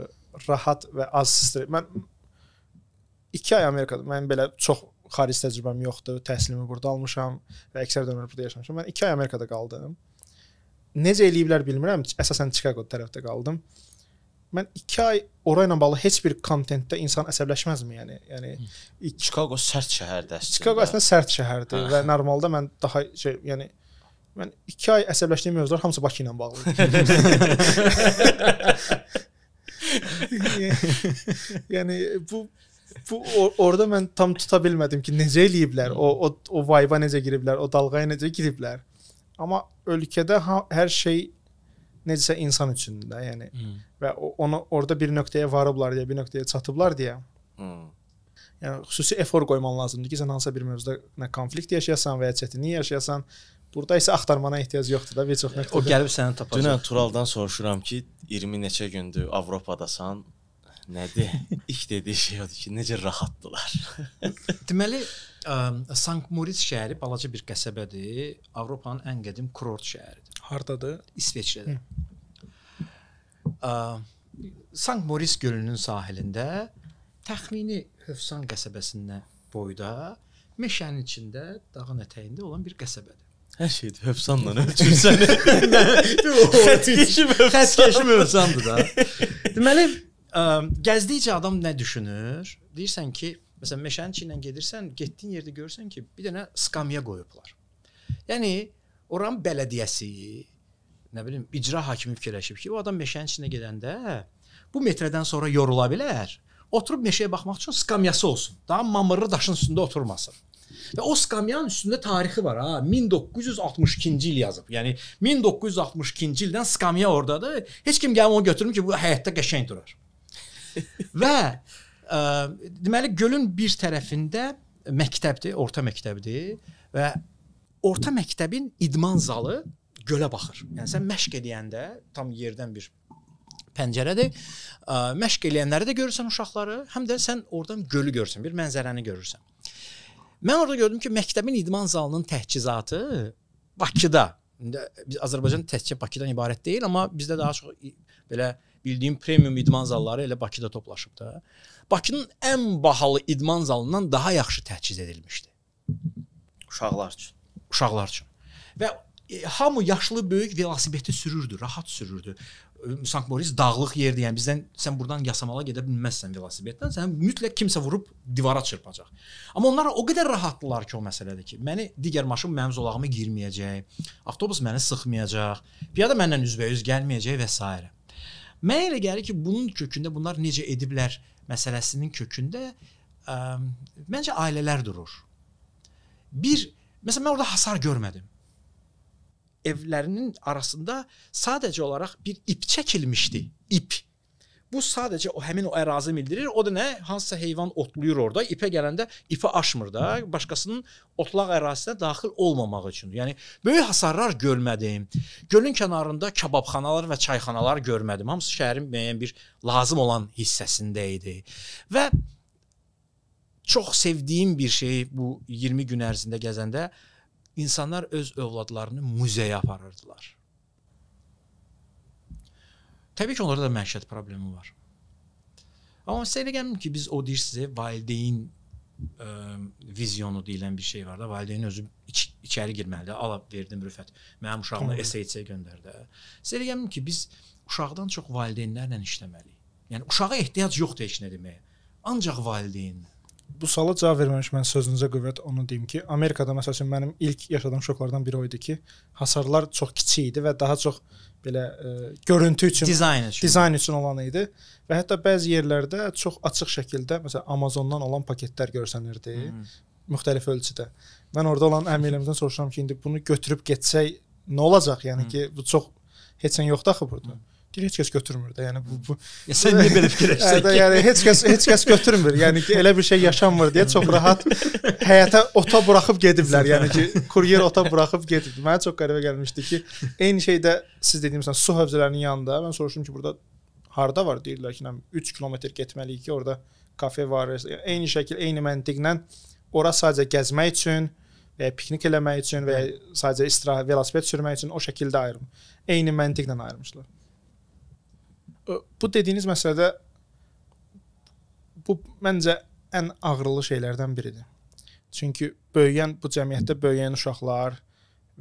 rahat və az stres. Mən 2 ay Amerikada. Mən belə çox xarici təcrübəm yoxdur. Təhsilimi burada almışam və əksər dövrü burada yaşamışam. Mən 2 ay Amerikada qaldım. Necə eləyiblər bilmirəm. Əsasən Chicago tərəfdə qaldım. Mən 2 ay ora ilə bağlı heç bir kontentdə insan əsəbləşməzmi yəni? Yəni iki... Chicago sərt şəhərdir əslində. Chicago əslində sərt şəhərdir və hə. normalda mən daha şey, yəni mən 2 ay əsəbləşdiyim mövzular hamısı Bakı ilə bağlı idi. yəni bu bu o, orada mən tam tuta bilmədim ki, necə eləyiblər? O o o vayva necə giriblər? O dalğaya necə giriblər? Amma ölkədə ha, hər şey necəsə insan üçündür də, yəni. Hmm. Və onu orada bir nöqtəyə varıblar deyə, bir nöqtəyə çatıblar deyə. Hmm. Yəni xüsusi efor qoyman lazımdır ki, sən hansısa bir mövzuda nə konflikt yaşayasan və ya çətinlik yaşayasan, Burada isə axtarmana ehtiyac yoxdur da, bir çox məktəbdə. O gəlib səni tapacaq. Dünən Turaldan soruşuram ki, 20 neçə gündür Avropadasan, nədir? İlk dediyi şey odur ki, necə rahatdılar. Deməli, Sankt Moritz şəhəri balaca bir qəsəbədir. Avropanın ən qədim kurort şəhəridir. Hardadır? İsveçrədə. Sankt Moritz gölünün sahilində təxmini Hövsan qəsəbəsindən boyda meşənin içində dağın ətəyində olan bir qəsəbədir. Hər şey Hövsanla ölçürsən. Xətkeşim Hövsandır da. Deməli Ə, gəzdikcə adam nə düşünür? Deyirsən ki, məsələn meşənin içindən gedirsən, getdiyin yerdə görürsən ki, bir dənə skamya qoyublar. Yəni oranın bələdiyyəsi, nə bilim, icra hakimi fikirləşib ki, o adam meşənin içinə gedəndə hə, bu metrədən sonra yorula bilər. Oturub meşəyə baxmaq üçün skamyası olsun. Daha mamırlı daşın üstündə oturmasın. Və o skamyanın üstündə tarixi var ha. 1962-ci il yazıb. Yəni 1962-ci ildən skamya ordadır. Heç kim gəlmə onu götürmür ki, bu həyətdə qəşəng durar. Və ə, e, deməli gölün bir tərəfində məktəbdir, orta məktəbdir və orta məktəbin idman zalı gölə baxır. Yəni sən məşq edəndə tam yerdən bir pəncərədir. Ə, e, məşq edənləri də görürsən uşaqları, həm də sən oradan gölü görürsən, bir mənzərəni görürsən. Mən orada gördüm ki, məktəbin idman zalının təchizatı Bakıda İndi biz Azərbaycan təkcə Bakıdan ibarət deyil, amma bizdə daha çox belə bildiyim premium idman zalları elə Bakıda toplaşıb da. Bakının ən bahalı idman zalından daha yaxşı təchiz edilmişdi. Uşaqlar üçün. Uşaqlar üçün. Və e, hamı yaşlı böyük velosipedi sürürdü, rahat sürürdü. Sankt Moris dağlıq yerdir. Yəni bizdən sən buradan yasamala gedə bilməzsən velosipeddən. Sən mütləq kimsə vurub divara çırpacaq. Amma onlar o qədər rahatdılar ki, o məsələdir ki, məni digər maşın mənim zolağıma girməyəcək, avtobus məni sıxmayacaq, piyada məndən üzbəüz gəlməyəcək və s. Mənə elə gəlir ki, bunun kökündə bunlar necə ediblər məsələsinin kökündə ə, məncə ailələr durur. Bir, məsələn mən orada hasar görmədim evlərinin arasında sadəcə olaraq bir ip çəkilmişdi. İp. Bu sadəcə o həmin o ərazi bildirir. O da nə? Hansısa heyvan otlayır orada. İpə gələndə ipi aşmır da, başqasının otlaq ərazisinə daxil olmamaq üçün. Yəni böyük hasarlar görmədim. Gölün kənarında kababxanalar və çayxanalar görmədim. Hamısı şəhərin müəyyən bir lazım olan hissəsində idi. Və çox sevdiyim bir şey bu 20 gün ərzində gəzəndə insanlar öz övladlarını muzeyə aparırdılar. Təbii ki, onlarda da məişət problemi var. Amma sizə elə gəlmir ki, biz o deyir sizə valideyn ə, e, vizyonu deyilən bir şey var da, valideynin özü iç, içəri girməlidir. Ala verdim rüfət. Mənim uşağımı SEC-yə göndər də. Sizə elə gəlmir ki, biz uşaqdan çox valideynlərlə işləməliyik. Yəni uşağa ehtiyac yoxdur heç nə deməyə. Ancaq valideynlə bu suala cavab verməmiş mən sözünüzə qüvvət onu deyim ki, Amerikada məsələn mənim ilk yaşadığım şoklardan biri o idi ki, hasarlar çox kiçik idi və daha çox belə ə, e, görüntü üçün, dizayn üçün, dizayn üçün olan idi və hətta bəzi yerlərdə çox açıq şəkildə, məsələn, Amazondan olan paketlər görsənirdi. Hmm. müxtəlif ölçüdə. Mən orada olan əmilərimdən soruşuram ki, indi bunu götürüb getsək nə olacaq? Yəni Hı. Hmm. ki, bu çox heç sən yoxdur axı burada. Hı. Hmm deyir heç kəs götürmür də. Yəni bu, bu ya sən niyə belə fikirləşirsən? Hə, yəni heç kəs heç kəs götürmür. Yəni ki, elə bir şey yaşanmır deyə çox rahat həyata ota buraxıb gediblər. Yəni ki, kuryer ota buraxıb gedib. Mənə çox qəribə gəlmişdi ki, eyni şeydə siz dediyiniz məsələn su hövzələrinin yanında mən soruşdum ki, burada harda var? Deyirlər ki, 3 kilometr getməliyik ki, orada kafe var. Yəni, eyni şəkil, eyni məntiqlə ora sadəcə gəzmək üçün və ya piknik eləmək üçün və ya sadəcə istirahət, velosiped sürmək üçün o şəkildə ayırım. Eyni məntiqlə ayırmışlar bu dediyiniz məsələdə bu məncə ən ağrılı şeylərdən biridir. Çünki böyüyən bu cəmiyyətdə böyüyən uşaqlar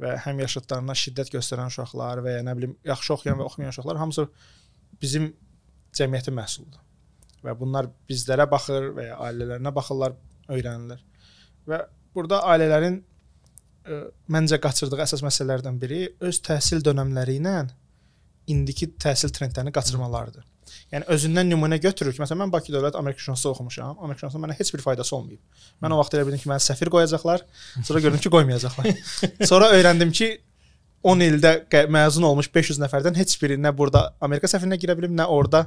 və həm yaşıdlarına şiddət göstərən uşaqlar və ya nə bilim yaxşı oxuyan və oxumayan uşaqlar hamısı bizim cəmiyyətin məhsuludur. Və bunlar bizlərə baxır və ya ailələrinə baxırlar, öyrənirlər. Və burada ailələrin ə, məncə qaçırdığı əsas məsələlərdən biri öz təhsil dövrləri ilə indiki təhsil trendlərini qaçırmalarıdır. Yəni özündən nümunə götürür ki, məsələn mən Bakı Dövlət Amerika Şurası oxumuşam. Amerika Şurası mənə heç bir faydası olmayıb. Mən o vaxt elə bildim ki, məni səfir qoyacaqlar. Sonra gördüm ki, qoymayacaqlar. sonra öyrəndim ki, 10 ildə məzun olmuş 500 nəfərdən heç biri nə burada Amerika səfirinə girə bilib, nə orada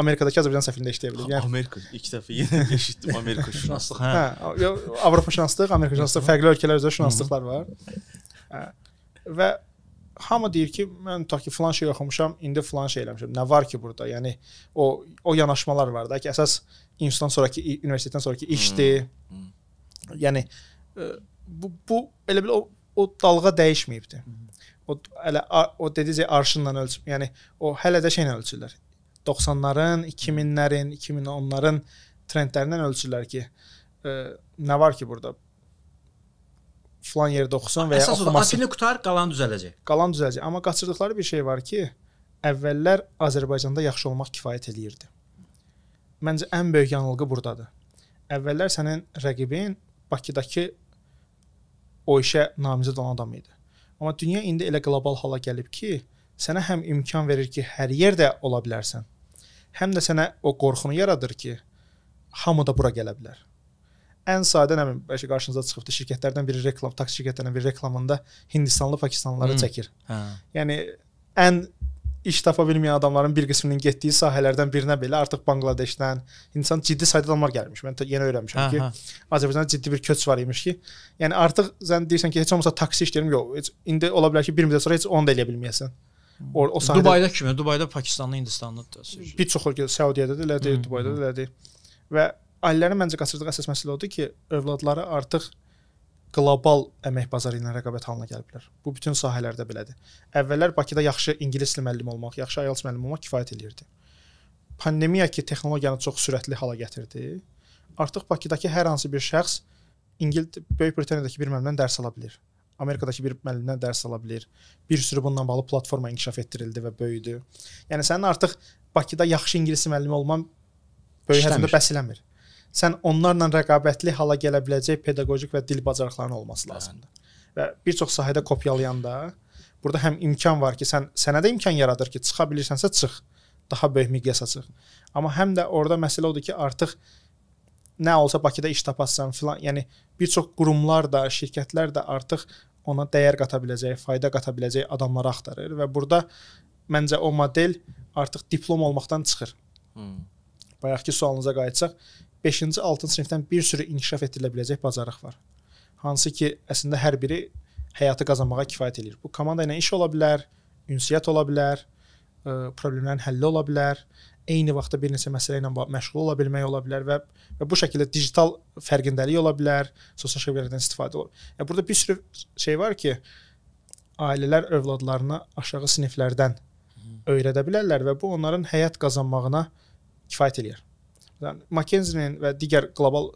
Amerikadakı Azərbaycan səfirində işləyə bilib. Yəni Amerika ilk dəfə yenə eşitdim Amerika şünaslıq. Hə. hə Avropa şünaslıq, Amerika şünaslıq, fərqli ölkələr üzrə şünaslıqlar var. Hə. Və hamı deyir ki, mən tutaq ki, falan şey oxumuşam, indi falan şey eləmişəm. Nə var ki burada? Yəni o o yanaşmalar var da ki, əsas institutdan sonrakı universitetdən sonrakı işdir. Hmm. Hmm. Yəni e, bu bu elə bil o o dalğa dəyişməyibdi. Hmm. O elə o dedicə arşınla ölçüb, yəni o hələ də şeylə ölçülür. 90-ların, 2000-lərin, hmm. 2010-ların trendlərindən ölçülür ki, ə, e, nə var ki burada? filan yerdə oxusun və ya əsas oxumasın. Əsas qutar qalan düzələcək. Qalan düzələcək. Amma qaçırdıqları bir şey var ki, əvvəllər Azərbaycanda yaxşı olmaq kifayət eləyirdi. Məncə ən böyük yanılğı burdadır. Əvvəllər sənin rəqibin Bakıdakı o işə namizəd olan adam idi. Amma dünya indi elə qlobal hala gəlib ki, sənə həm imkan verir ki, hər yerdə ola bilərsən, həm də sənə o qorxunu yaradır ki, hamı da bura gələ bilər ən sadə nə bilim bəlkə qarşınıza çıxıbdı şirkətlərdən biri reklam taksi şirkətlərinin bir reklamında Hindistanlı Pakistanlıları hmm. çəkir. Hə. Yəni ən iş tapa bilməyən adamların bir qisminin getdiyi sahələrdən birinə belə artıq Bangladeşdən insan ciddi sayda adamlar gəlmiş. Mən yenə öyrənmişəm hə, ki, hə. Azərbaycanda ciddi bir köç var imiş ki, yəni artıq sən deyirsən ki, heç olmasa taksi işləyirəm, yox, heç indi ola bilər ki, bir müddət sonra heç onu da eləyə bilməyəsən. O, o sahədə Dubayda kimi, Dubayda Pakistanlı, Hindistanlı da. Bir çox ölkədə, Səudiyyədə də elədir, Dubayda da elədir. Və ailələrin məncə qaçırdığı əsas məsələ odur ki, övladları artıq qlobal əmək bazarı ilə rəqabət halına gəliblər. Bu bütün sahələrdə belədir. Əvvəllər Bakıda yaxşı ingilis dili müəllimi olmaq, yaxşı IELTS müəllimi olmaq kifayət eləyirdi. Pandemiya ki, texnologiyanı çox sürətli hala gətirdi. Artıq Bakıdakı hər hansı bir şəxs İngil Böyük Britaniyadakı bir müəllimdən dərs ala bilər. Amerikadakı bir müəllimdən dərs ala bilər. Bir sürü bununla bağlı platforma inkişaf etdirildi və böyüdü. Yəni sənin artıq Bakıda yaxşı ingilis müəllimi olman böyük həcmdə bəs eləmir sən onlarla rəqabətli hala gələ biləcək pedaqoji və dil bacarıqlarının olması lazımdır. Və bir çox sahədə kopyalayanda burada həm imkan var ki, sən sənə də imkan yaradır ki, çıxa bilirsənsə çıx, daha böyük miqyasa çıx. Amma həm də orada məsələ odur ki, artıq nə olsa Bakıda iş tapasan filan, yəni bir çox qurumlar da, şirkətlər də artıq ona dəyər qata biləcəyi, fayda qata biləcəyi adamları axtarır və burada məncə o model artıq diplom olmaqdan çıxır. Hmm. Bayaqki sualınıza qayıtsaq, 5-ci, 6-cı sinifdən bir sürü inkişaf etdirilə biləcək bacarıq var. Hansı ki, əslində hər biri həyatı qazanmağa kifayət eləyir. Bu komanda ilə iş ola bilər, ünsiyyət ola bilər, e, problemlərin həlli ola bilər, eyni vaxtda bir neçə məsələ ilə məşğul ola bilmək ola bilər və və bu şəkildə digital fərqindəlik ola bilər, sosial şəbəkələrdən istifadə ola bilər. Yəni burada bir sürü şey var ki, ailələr övladlarına aşağı siniflərdən öyrədə bilərlər və bu onların həyat qazanmağına kifayət eləyir. Yəni McKinsey-nin və digər qlobal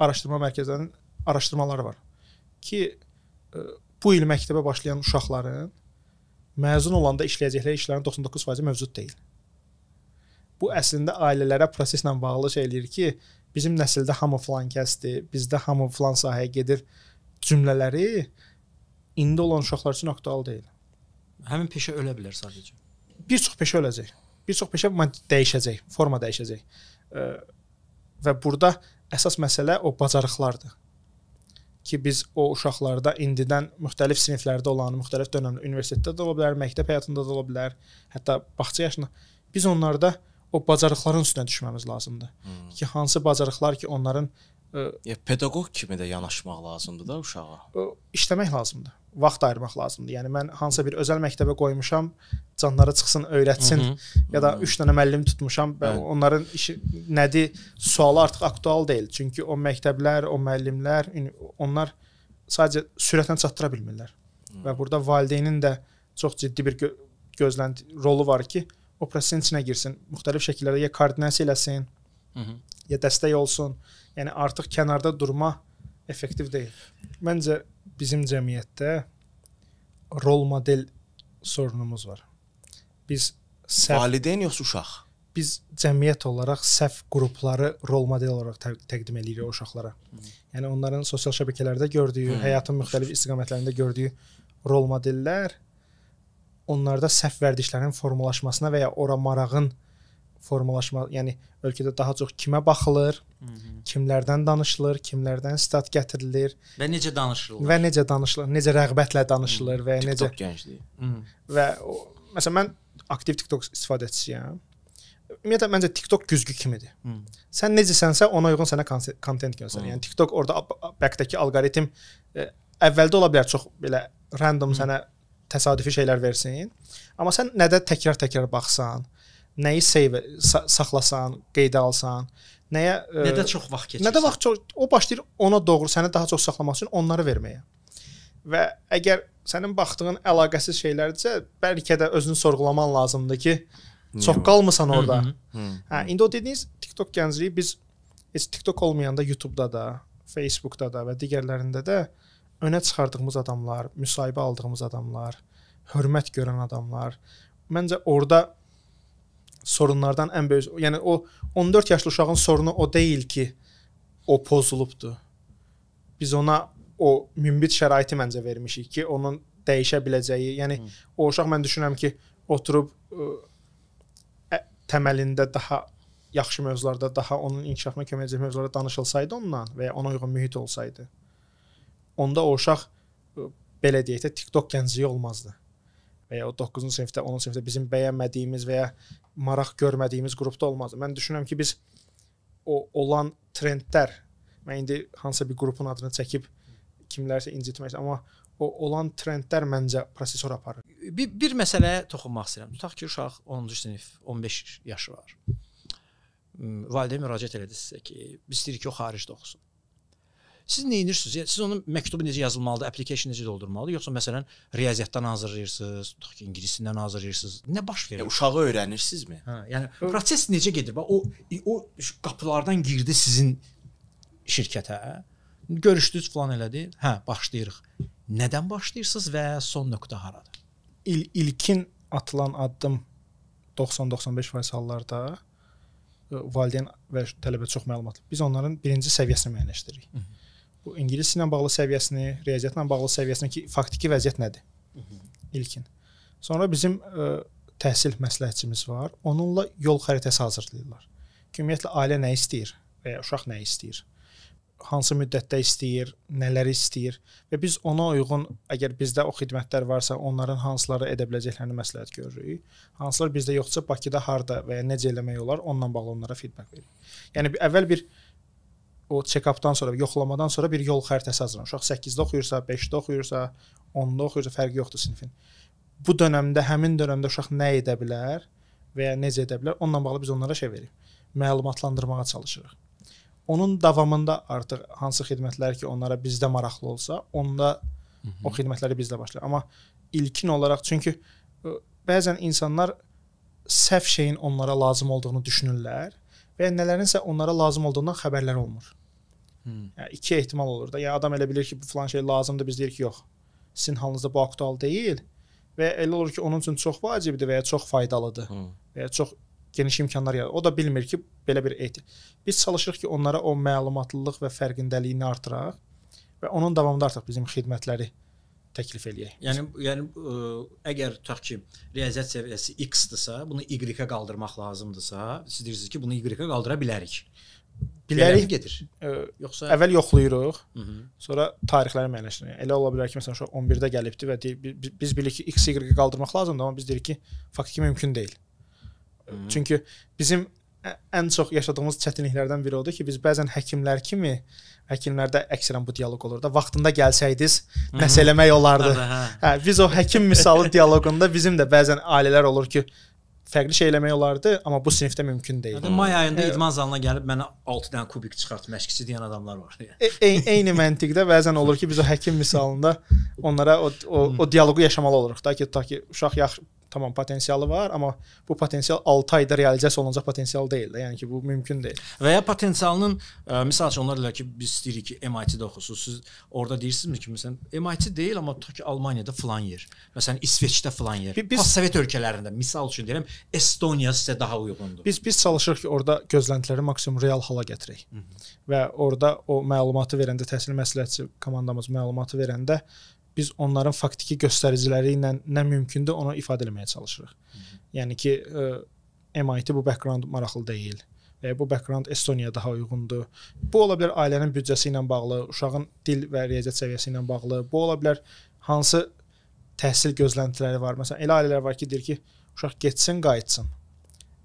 araşdırma mərkəzlərinin araşdırmaları var ki, e, bu il məktəbə başlayan uşaqların məzun olanda işləyəcəkləri işlərin 99% mövcud deyil. Bu əslində ailələrə proseslə bağlı şey eləyir ki, bizim nəsildə hamı falan kəsdi, bizdə hamı falan sahəyə gedir cümlələri indi olan uşaqlar üçün aktual deyil. Həmin peşə ölə bilər sadəcə. Bir çox peşə öləcək. Bir çox peşə dəyişəcək, forma dəyişəcək və burada əsas məsələ o bacarıqlardır ki biz o uşaqlarda indidən müxtəlif siniflərdə olan, müxtəlif dövrdə universitetdə də ola bilər, məktəb həyatında da ola bilər, hətta bağça yaşında biz onlarda o bacarıqların üstünə düşməmiz lazımdır. Hmm. Ki hansı bacarıqlar ki onların Ya pedaqoq kimi də yanaşmaq lazımdır da uşağa. İşləmək lazımdır. Vaxt ayırmaq lazımdır. Yəni mən hansısa bir özəl məktəbə qoymuşam, canları çıxsın, öyrətsin Hı -hı. ya da 3 dənə müəllim tutmuşam və Hı. onların işi nədir? Sualı artıq aktual deyil. Çünki o məktəblər, o müəllimlər, onlar sadəcə sürətlə çatdıra bilmirlər. Hı. Və burada valideynin də çox ciddi bir gö gözlənti rolu var ki, o prosesin içinə girsin, müxtəlif şəkillərdə ya koordinasiya eləsin, Hı -hı. ya dəstək olsun. Hı Yəni artıq kənarda durma effektiv deyil. Məncə bizim cəmiyyətdə rol model sorunumuz var. Biz səhv valideyn yoxsa uşaq? Biz cəmiyyət olaraq səhv qrupları rol model olaraq tə təqdim edirik o uşaqlara. Hı. Yəni onların sosial şəbəkələrdə gördüyü, Hı. Hmm. həyatın müxtəlif istiqamətlərində gördüyü rol modellər onlarda səhv vərdişlərin formalaşmasına və ya ora marağın formalaşma, yəni ölkədə daha çox kimə baxılır, Hı mhm. -hı. kimlərdən danışılır, kimlərdən sitat gətirilir və necə danışılır. Və necə danışılır, necə rəğbətlə danışılır Hı mhm. -hı. və TikTok necə gənclik. Mhm. Və o, məsələn mən aktiv TikTok istifadəçisiyəm. Ümumiyyətlə məncə TikTok güzgü kimidir. Hı. Sən necəsənsə ona uyğun sənə kontent göstərir. Yəni TikTok orada backdakı alqoritm ə, e, əvvəldə ola bilər çox belə random Hı. sənə təsadüfi şeylər versin. Amma sən nədə təkrar-təkrar baxsan, Hı nəyi save sa saxlasan, qeydə alsan, nəyə e, nə də çox vaxt keçir. Nə də vaxt çox, o başlayır ona doğru səni daha çox saxlamaq üçün onları verməyə. Və əgər sənin baxdığın əlaqəsiz şeylərdirsə, bəlkə də özünü sorğulaman lazımdır ki, çox qalmısan orada. Hə, indi o dediyiniz TikTok gəncliyi biz heç TikTok olmayanda YouTube-da da, Facebook-da da və digərlərində də önə çıxardığımız adamlar, müsahibə aldığımız adamlar, hörmət görən adamlar, məncə orada sorunlardan ən böyük, yəni o 14 yaşlı uşağın sorunu o deyil ki, o pozulubdu. Biz ona o mümbit şəraiti məncə vermişik ki, onun dəyişə biləcəyi, yəni Hı. o uşaq mən düşünürəm ki, oturub ə, təməlində daha yaxşı mövzularda, daha onun inkişafına kömək edəcək mövzularda danışılsaydı onunla və ya ona uyğun mühit olsaydı, onda o uşaq belə deyək də TikTok gəncliyi olmazdı və e, ya o 9-cu sinifdə, 10-cu sinifdə bizim bəyənmədiyimiz və ya maraq görmədiyimiz qrupda olmazdı. Mən düşünürəm ki, biz o olan trendlər mən indi hansısa bir qrupun adını çəkib kimlərsə incitmək, amma o olan trendlər məncə prosesor aparır. Bir, bir məsələyə toxunmaq istəyirəm. Tutaq ki, uşaq 10-cu sinif, 15 yaşı var. Hmm, Valideyn müraciət elədi sizə ki, biz istəyirik ki, o xaricdə oxusun. Siz nə edirsiniz? Siz onun məktubu necə yazılmalıdır, application necə doldurmalıdır, yoxsa məsələn riyaziyyatdan hazırlayırsınız, tutaq ki, ingiliscəsindən hazırlayırsınız. Nə baş verir? Yə, e, uşağı öyrənirsinizmi? Hə, yəni Ö proses necə gedir? Bax o o qapılardan girdi sizin şirkətə. Görüşdünüz, falan elədi. Hə, başlayırıq. Nədən başlayırsınız və son nöqtə haradır? İl ilkin atılan addım 90-95% hallarda e, valideyn və tələbə çox məlumatlı. Biz onların birinci səviyyəsini müəyyənləşdiririk. Hı -hı bu ingilis ilə bağlı səviyyəsini, riyaziyyatla bağlı səviyyəsini ki, faktiki vəziyyət nədir? İlkin. Sonra bizim ə, e, təhsil məsləhətçimiz var. Onunla yol xəritəsi hazırlayırlar. Ki, ümumiyyətlə ailə nə istəyir və ya uşaq nə istəyir? hansı müddətdə istəyir, nələri istəyir və biz ona uyğun əgər bizdə o xidmətlər varsa, onların hansıları edə biləcəklərini məsləhət görürük. Hansılar bizdə yoxsa Bakıda harda və ya necə eləmək olar, onunla bağlı onlara feedback veririk. Yəni əvvəl bir o check-updan sonra, yoxlamadan sonra bir yol xəritəsi hazırlanır. Uşaq 8-də oxuyursa, 5-də oxuyursa, 10-da oxuyursa fərqi yoxdur sinifin. Bu dövrdə, həmin dövrdə uşaq nə edə bilər və ya necə edə bilər, onunla bağlı biz onlara şey veririk. Məlumatlandırmağa çalışırıq. Onun davamında artıq hansı xidmətlər ki, onlara bizdə maraqlı olsa, onda Hı -hı. o xidmətləri bizlə başlayır. Amma ilkin olaraq çünki bəzən insanlar səhv şeyin onlara lazım olduğunu düşünürlər və ya nələrinsə onlara lazım olduğundan xəbərləri olmur. Hmm. Yəni, iki ehtimal olur da. Ya adam elə bilir ki, bu falan şey lazımdır, biz deyirik yox. Sizin halınızda bu aktual deyil və elə olur ki, onun üçün çox vacibdir və ya çox faydalıdır hmm. və ya çox geniş imkanlar yaradır. O da bilmir ki, belə bir ehtimal. Biz çalışırıq ki, onlara o məlumatlılıq və fərqindəliyini artıraq və onun davamında artıq bizim xidmətləri təklif eləyək. Yəni yəni ə, e, əgər tutaq ki, riyaziyyat səviyyəsi X-dırsa, bunu Y-ə qaldırmaq lazımdırsa, siz deyirsiniz ki, bunu Y-ə qaldıra bilərik. Bilərik gedir. Ə, Yoxsa əvvəl yoxlayırıq, Hı -hı. sonra tarixləri müəyyənləşdiririk. Elə ola bilər ki, məsələn, uşaq 11-də gəlibdi və deyir, biz bilirik ki, x y qaldırmaq lazımdır, amma biz deyirik ki, faktiki mümkün deyil. Hı -hı. Çünki bizim ən çox yaşadığımız çətinliklərdən biri odur ki, biz bəzən həkimlər kimi həkimlərdə əksərən bu dialoq olur da, vaxtında gəlsəydiniz nəsə eləmək olardı. Hə, hə, hə. hə, biz o həkim misalı dialoqunda bizim də bəzən ailələr olur ki, fərqli şey eləmək olardı, amma bu sinifdə mümkün deyil. Adam may ayında e, idman zalına gəlib mənə 6 dənə kubik çıxart məşqçisi deyən adamlar var. E, e, eyni məntiqdə bəzən olur ki, biz o həkim misalında onlara o o, o dialoqu yaşamalı oluruq da ki, tutaq ki, uşaq yaxşı tamam potensialı var, amma bu potensial 6 ayda realizasiya olunacaq potensial deyil də. Yəni ki, bu mümkün deyil. Və ya potensialının ə, e, misal üçün onlar deyirlər ki, biz istəyirik ki, MIT-də oxusunuz. Siz orada deyirsinizmi ki, məsələn, MIT deyil, amma tutaq ki, Almaniyada falan yer. Məsələn, İsveçdə falan yer. Biz, Postsovet ölkələrində misal üçün deyirəm, Estoniya sizə daha uyğundur. Biz biz çalışırıq ki, orada gözləntiləri maksimum real hala gətirək. Hı mhm. -hı. Və orada o məlumatı verəndə təhsil məsləhətçi komandamız məlumatı verəndə biz onların faktiki göstəriciləri ilə nə mümkündür onu ifadə etməyə çalışırıq. Hı -hı. Yəni ki, ə, e, MIT bu background maraqlı deyil və bu background Estoniya daha uyğundur. Bu ola bilər ailənin büdcəsi ilə bağlı, uşağın dil və riyaziyyat səviyyəsi ilə bağlı. Bu ola bilər hansı təhsil gözləntiləri var. Məsələn, elə ailələr var ki, deyir ki, uşaq getsin, qayıtsın.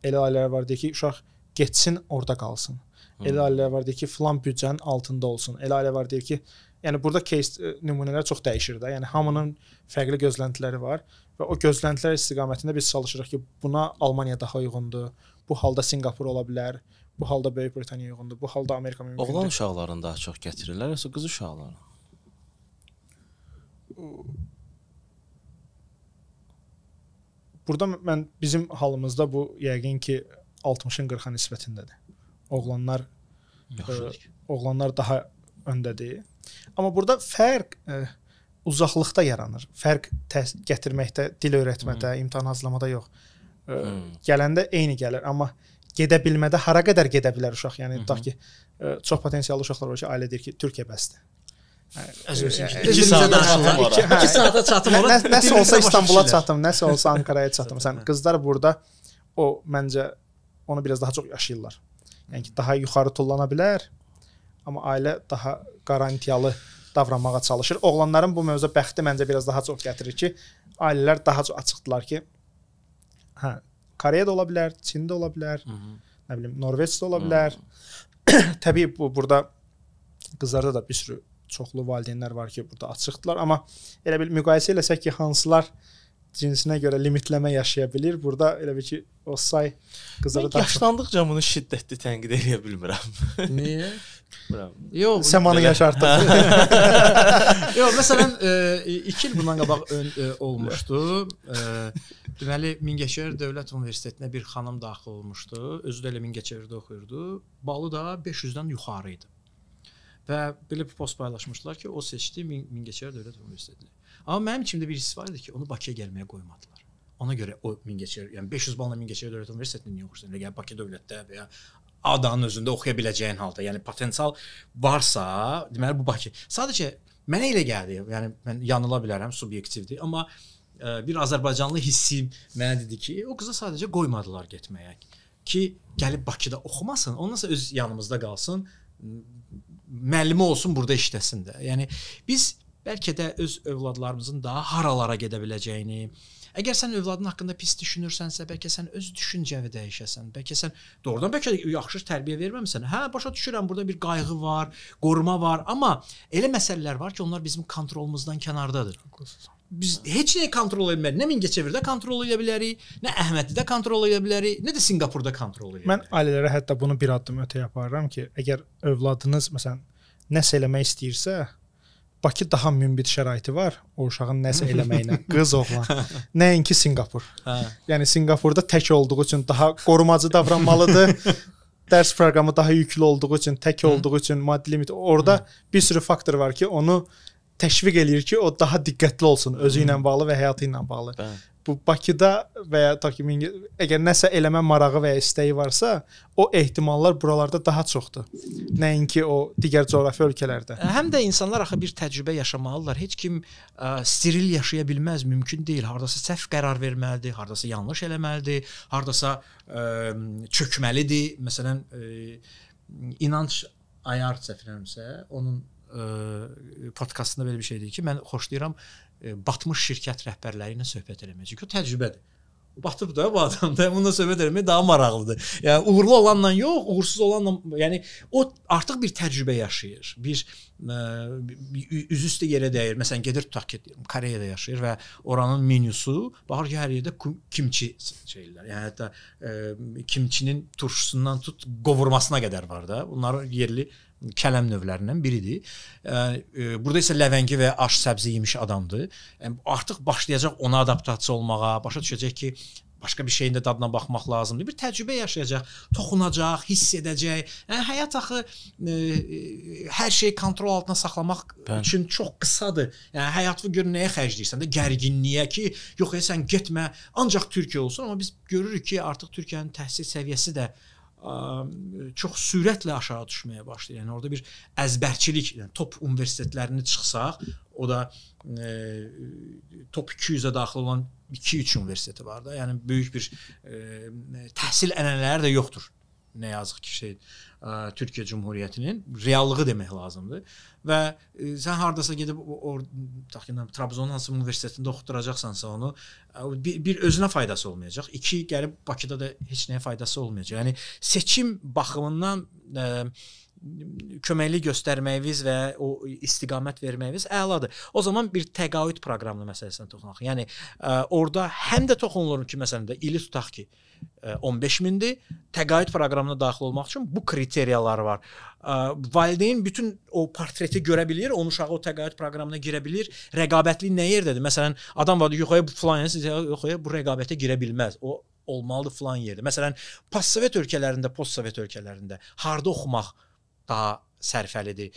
Elə ailələr var deyir ki, uşaq getsin, orada qalsın. Elə ailələr var deyir ki, filan büdcənin altında olsun. Elə ailə var deyir ki, Yəni burada case e, nümunələr çox dəyişir də. Yəni hamının fərqli gözləntiləri var və o gözləntilər istiqamətində biz çalışırıq ki, buna Almaniya daha uyğundur. Bu halda Sinqapur ola bilər. Bu halda Böyük Britaniya uyğundur. Bu halda Amerika mümkündür. Oğlan uşaqlarını daha çox gətirirlər, yoxsa qız uşaqlarını? Burada mən bizim halımızda bu yəqin ki 60-ın 40-a nisbətindədir. Oğlanlar Yaxşıdır. E, oğlanlar daha öndədir Amma burada fərq ə, e, uzaqlıqda yaranır. Fərq gətirməkdə, dil öyrətmədə, hmm. imtahan hazırlamada yox. Ə, e, hmm. Gələndə eyni gəlir, amma gedə bilmədə hara qədər gedə bilər uşaq? Yəni hmm. tutaq ki, ə, e, çox potensiallı uşaqlar var ki, ailə deyir ki, Türkiyə bəsdir. Özümüzün 2 saata çatım ora. 2 saata çatım ora. Nəsə olsa İstanbula çatım, nəsə olsa Ankaraya çatım. Sən hə. qızlar burada o məncə onu biraz daha çox yaşayırlar. Yəni ki, daha yuxarı tullana bilər amma ailə daha qarantiyalı davranmağa çalışır. Oğlanların bu mövzuda bəxti məncə biraz daha çox gətirir ki, ailələr daha çox açıqdılar ki, hə, Koreyada ola bilər, Çində ola bilər, Hı -hı. nə bilim, Norveçdə ola bilər. Təbii bu burada qızlarda da bir sürü çoxlu valideynlər var ki, burada açıqdılar, amma elə bil müqayisə eləsək ki, hansılar cinsinə görə limitləmə yaşaya bilir. Burada elə bil ki, o say qızlara da yaşlandıqca bunu şiddətli tənqid edə bilmirəm. Niyə? Yox, səmanı yaşartdıq. Yox, məsələn, 2 il bundan qabaq ön, ə, e, olmuşdu. Ə, e, deməli, Mingəçevir Dövlət Universitetinə bir xanım daxil olmuşdu. Özü də elə Mingəçevirdə oxuyurdu. Balı da 500-dən yuxarı idi. Və belə bir post paylaşmışdılar ki, o seçdi Mingəçevir Dövlət Universitetini. Amma mənim içimdə bir his var idi ki, onu Bakıya gəlməyə qoymadılar. Ona görə o Mingəçevir, yəni 500 balla Mingəçevir Dövlət Universitetini niyə oxursan? Elə gəl Bakı Dövlətdə və ya adanın özündə oxuya biləcəyin halda. Yəni potensial varsa, deməli bu Bakı. Sadəcə mənə elə gəldi. Yəni mən yanıla bilərəm, subyektivdir, amma ə, e, bir Azərbaycanlı hissim mənə dedi ki, o qıza sadəcə qoymadılar getməyə ki, gəlib Bakıda oxumasın, ondan sonra öz yanımızda qalsın, müəllimi olsun, burada işləsin də. Yəni biz bəlkə də öz övladlarımızın daha haralara gedə biləcəyini, ə, Əgər sən övladın haqqında pis düşünürsənsə, bəlkə sən öz düşüncəni dəyişəsən. Bəlkə sən doğrudan bəlkə yaxşı tərbiyə verməmisən. Hə, başa düşürəm, burada bir qayğı var, qoruma var, amma elə məsələlər var ki, onlar bizim kontrolumuzdan kənardadır. Haqlısınız biz heç nəyi kontrol edə bilmərik. Nə Mingəçevirdə kontrol edə bilərik, nə Əhmədlidə kontrol edə bilərik, nə də Sinqapurda kontrol edə bilərik. Mən ailələrə hətta bunu bir addım ötəyə aparıram ki, əgər övladınız məsələn nəsə eləmək istəyirsə, Bakı daha münbit şəraiti var o uşağın nəsə eləməyinə. Qız oğlan. Nəinki Sinqapur. Hə. Yəni Sinqapurda tək olduğu üçün daha qorumacı davranmalıdır. Dərs proqramı daha yüklü olduğu üçün, tək olduğu üçün maddi limit orada Hı. bir sürü faktor var ki, onu təşviq eləyir ki, o daha diqqətli olsun özü ilə bağlı və həyatı ilə bağlı. Bəli bu Bakıda və ya ta ki əgər nəsə eləmə marağı və ya istəyi varsa, o ehtimallar buralarda daha çoxdur. Nəinki o digər coğrafi ölkələrdə. Həm də insanlar axı bir təcrübə yaşamalıdırlar. Heç kim ə, steril yaşaya bilməz, mümkün deyil. Hardasa səhv qərar verməlidir, hardasa yanlış eləməlidir, hardasa ə, çökməlidir. Məsələn, ə, inanc ayar çəfirəmsə, onun ə, podkastında belə bir şey deyir ki, mən xoşlayıram E, batmış şirkət rəhbərləri ilə söhbət eləmək. Çünki o təcrübədir. O batıb da bu adamda onunla söhbət eləmək daha maraqlıdır. Yəni uğurlu olanla yox, uğursuz olanla, yəni o artıq bir təcrübə yaşayır. Bir ə, e, üz üstə yerə dəyir. Məsələn, gedir tutaq ki, Koreyada yaşayır və oranın menyusu baxır ki, hər yerdə kimçi şeylər. Yəni hətta ə, e, kimçinin turşusundan tut qovurmasına qədər var da. Bunları yerli kələm növlərindən biridir. E, burada isə ləvəngi və aş səbzi yemiş adamdır. Artıq başlayacaq ona adaptasiya olmağa, başa düşəcək ki, başqa bir şeyin də dadına baxmaq lazımdır. Bir təcrübə yaşayacaq, toxunacaq, hiss edəcək. Yəni həyat axı ə, e, e, hər şeyi kontrol altında saxlamaq Bən. üçün çox qısadır. Yəni həyatını gör nəyə xərcləyirsən də gərginliyə ki, yox e, sən getmə, ancaq Türkiyə olsun, amma biz görürük ki, artıq Türkiyənin təhsil səviyyəsi də E, çox sürətlə aşağı düşməyə başlayır. Yəni orada bir əzbərçilik, yəni top universitetlərini çıxsaq, o da e, top 200-ə daxil olan 2-3 universiteti var da. Yəni böyük bir e, təhsil ənənələri də yoxdur nə yazıq ki şey ə, Türkiyə Cümhuriyyətinin reallığı demək lazımdır. Və ə, e, sən hardasa gedib təxminən Trabzonun hansı universitetində oxutduracaqsansa onu ə, bir, bir özünə faydası olmayacaq. 2 gəlib Bakıda da heç nəyə faydası olmayacaq. Yəni seçim baxımından ə, köməklik göstərməyiniz və o istiqamət verməyiniz əladır. O zaman bir təqaüd proqramlı məsələsinə toxunaq. Yəni ə, orada həm də toxunulur ki, məsələn də ili tutaq ki, 15 mindir. Təqaüd proqramına daxil olmaq üçün bu kriteriyalar var. Valideyn bütün o portreti görə bilir, onun uşağı o təqaüd proqramına girə bilir. Rəqabətli nə yerdədir? Məsələn, adam var, yoxaya bu filan, yoxaya bu rəqabətə girə bilməz. O olmalıdır filan yerdə. Məsələn, postsovet ölkələrində, postsovet ölkələrində harda oxumaq daha sərfəlidir.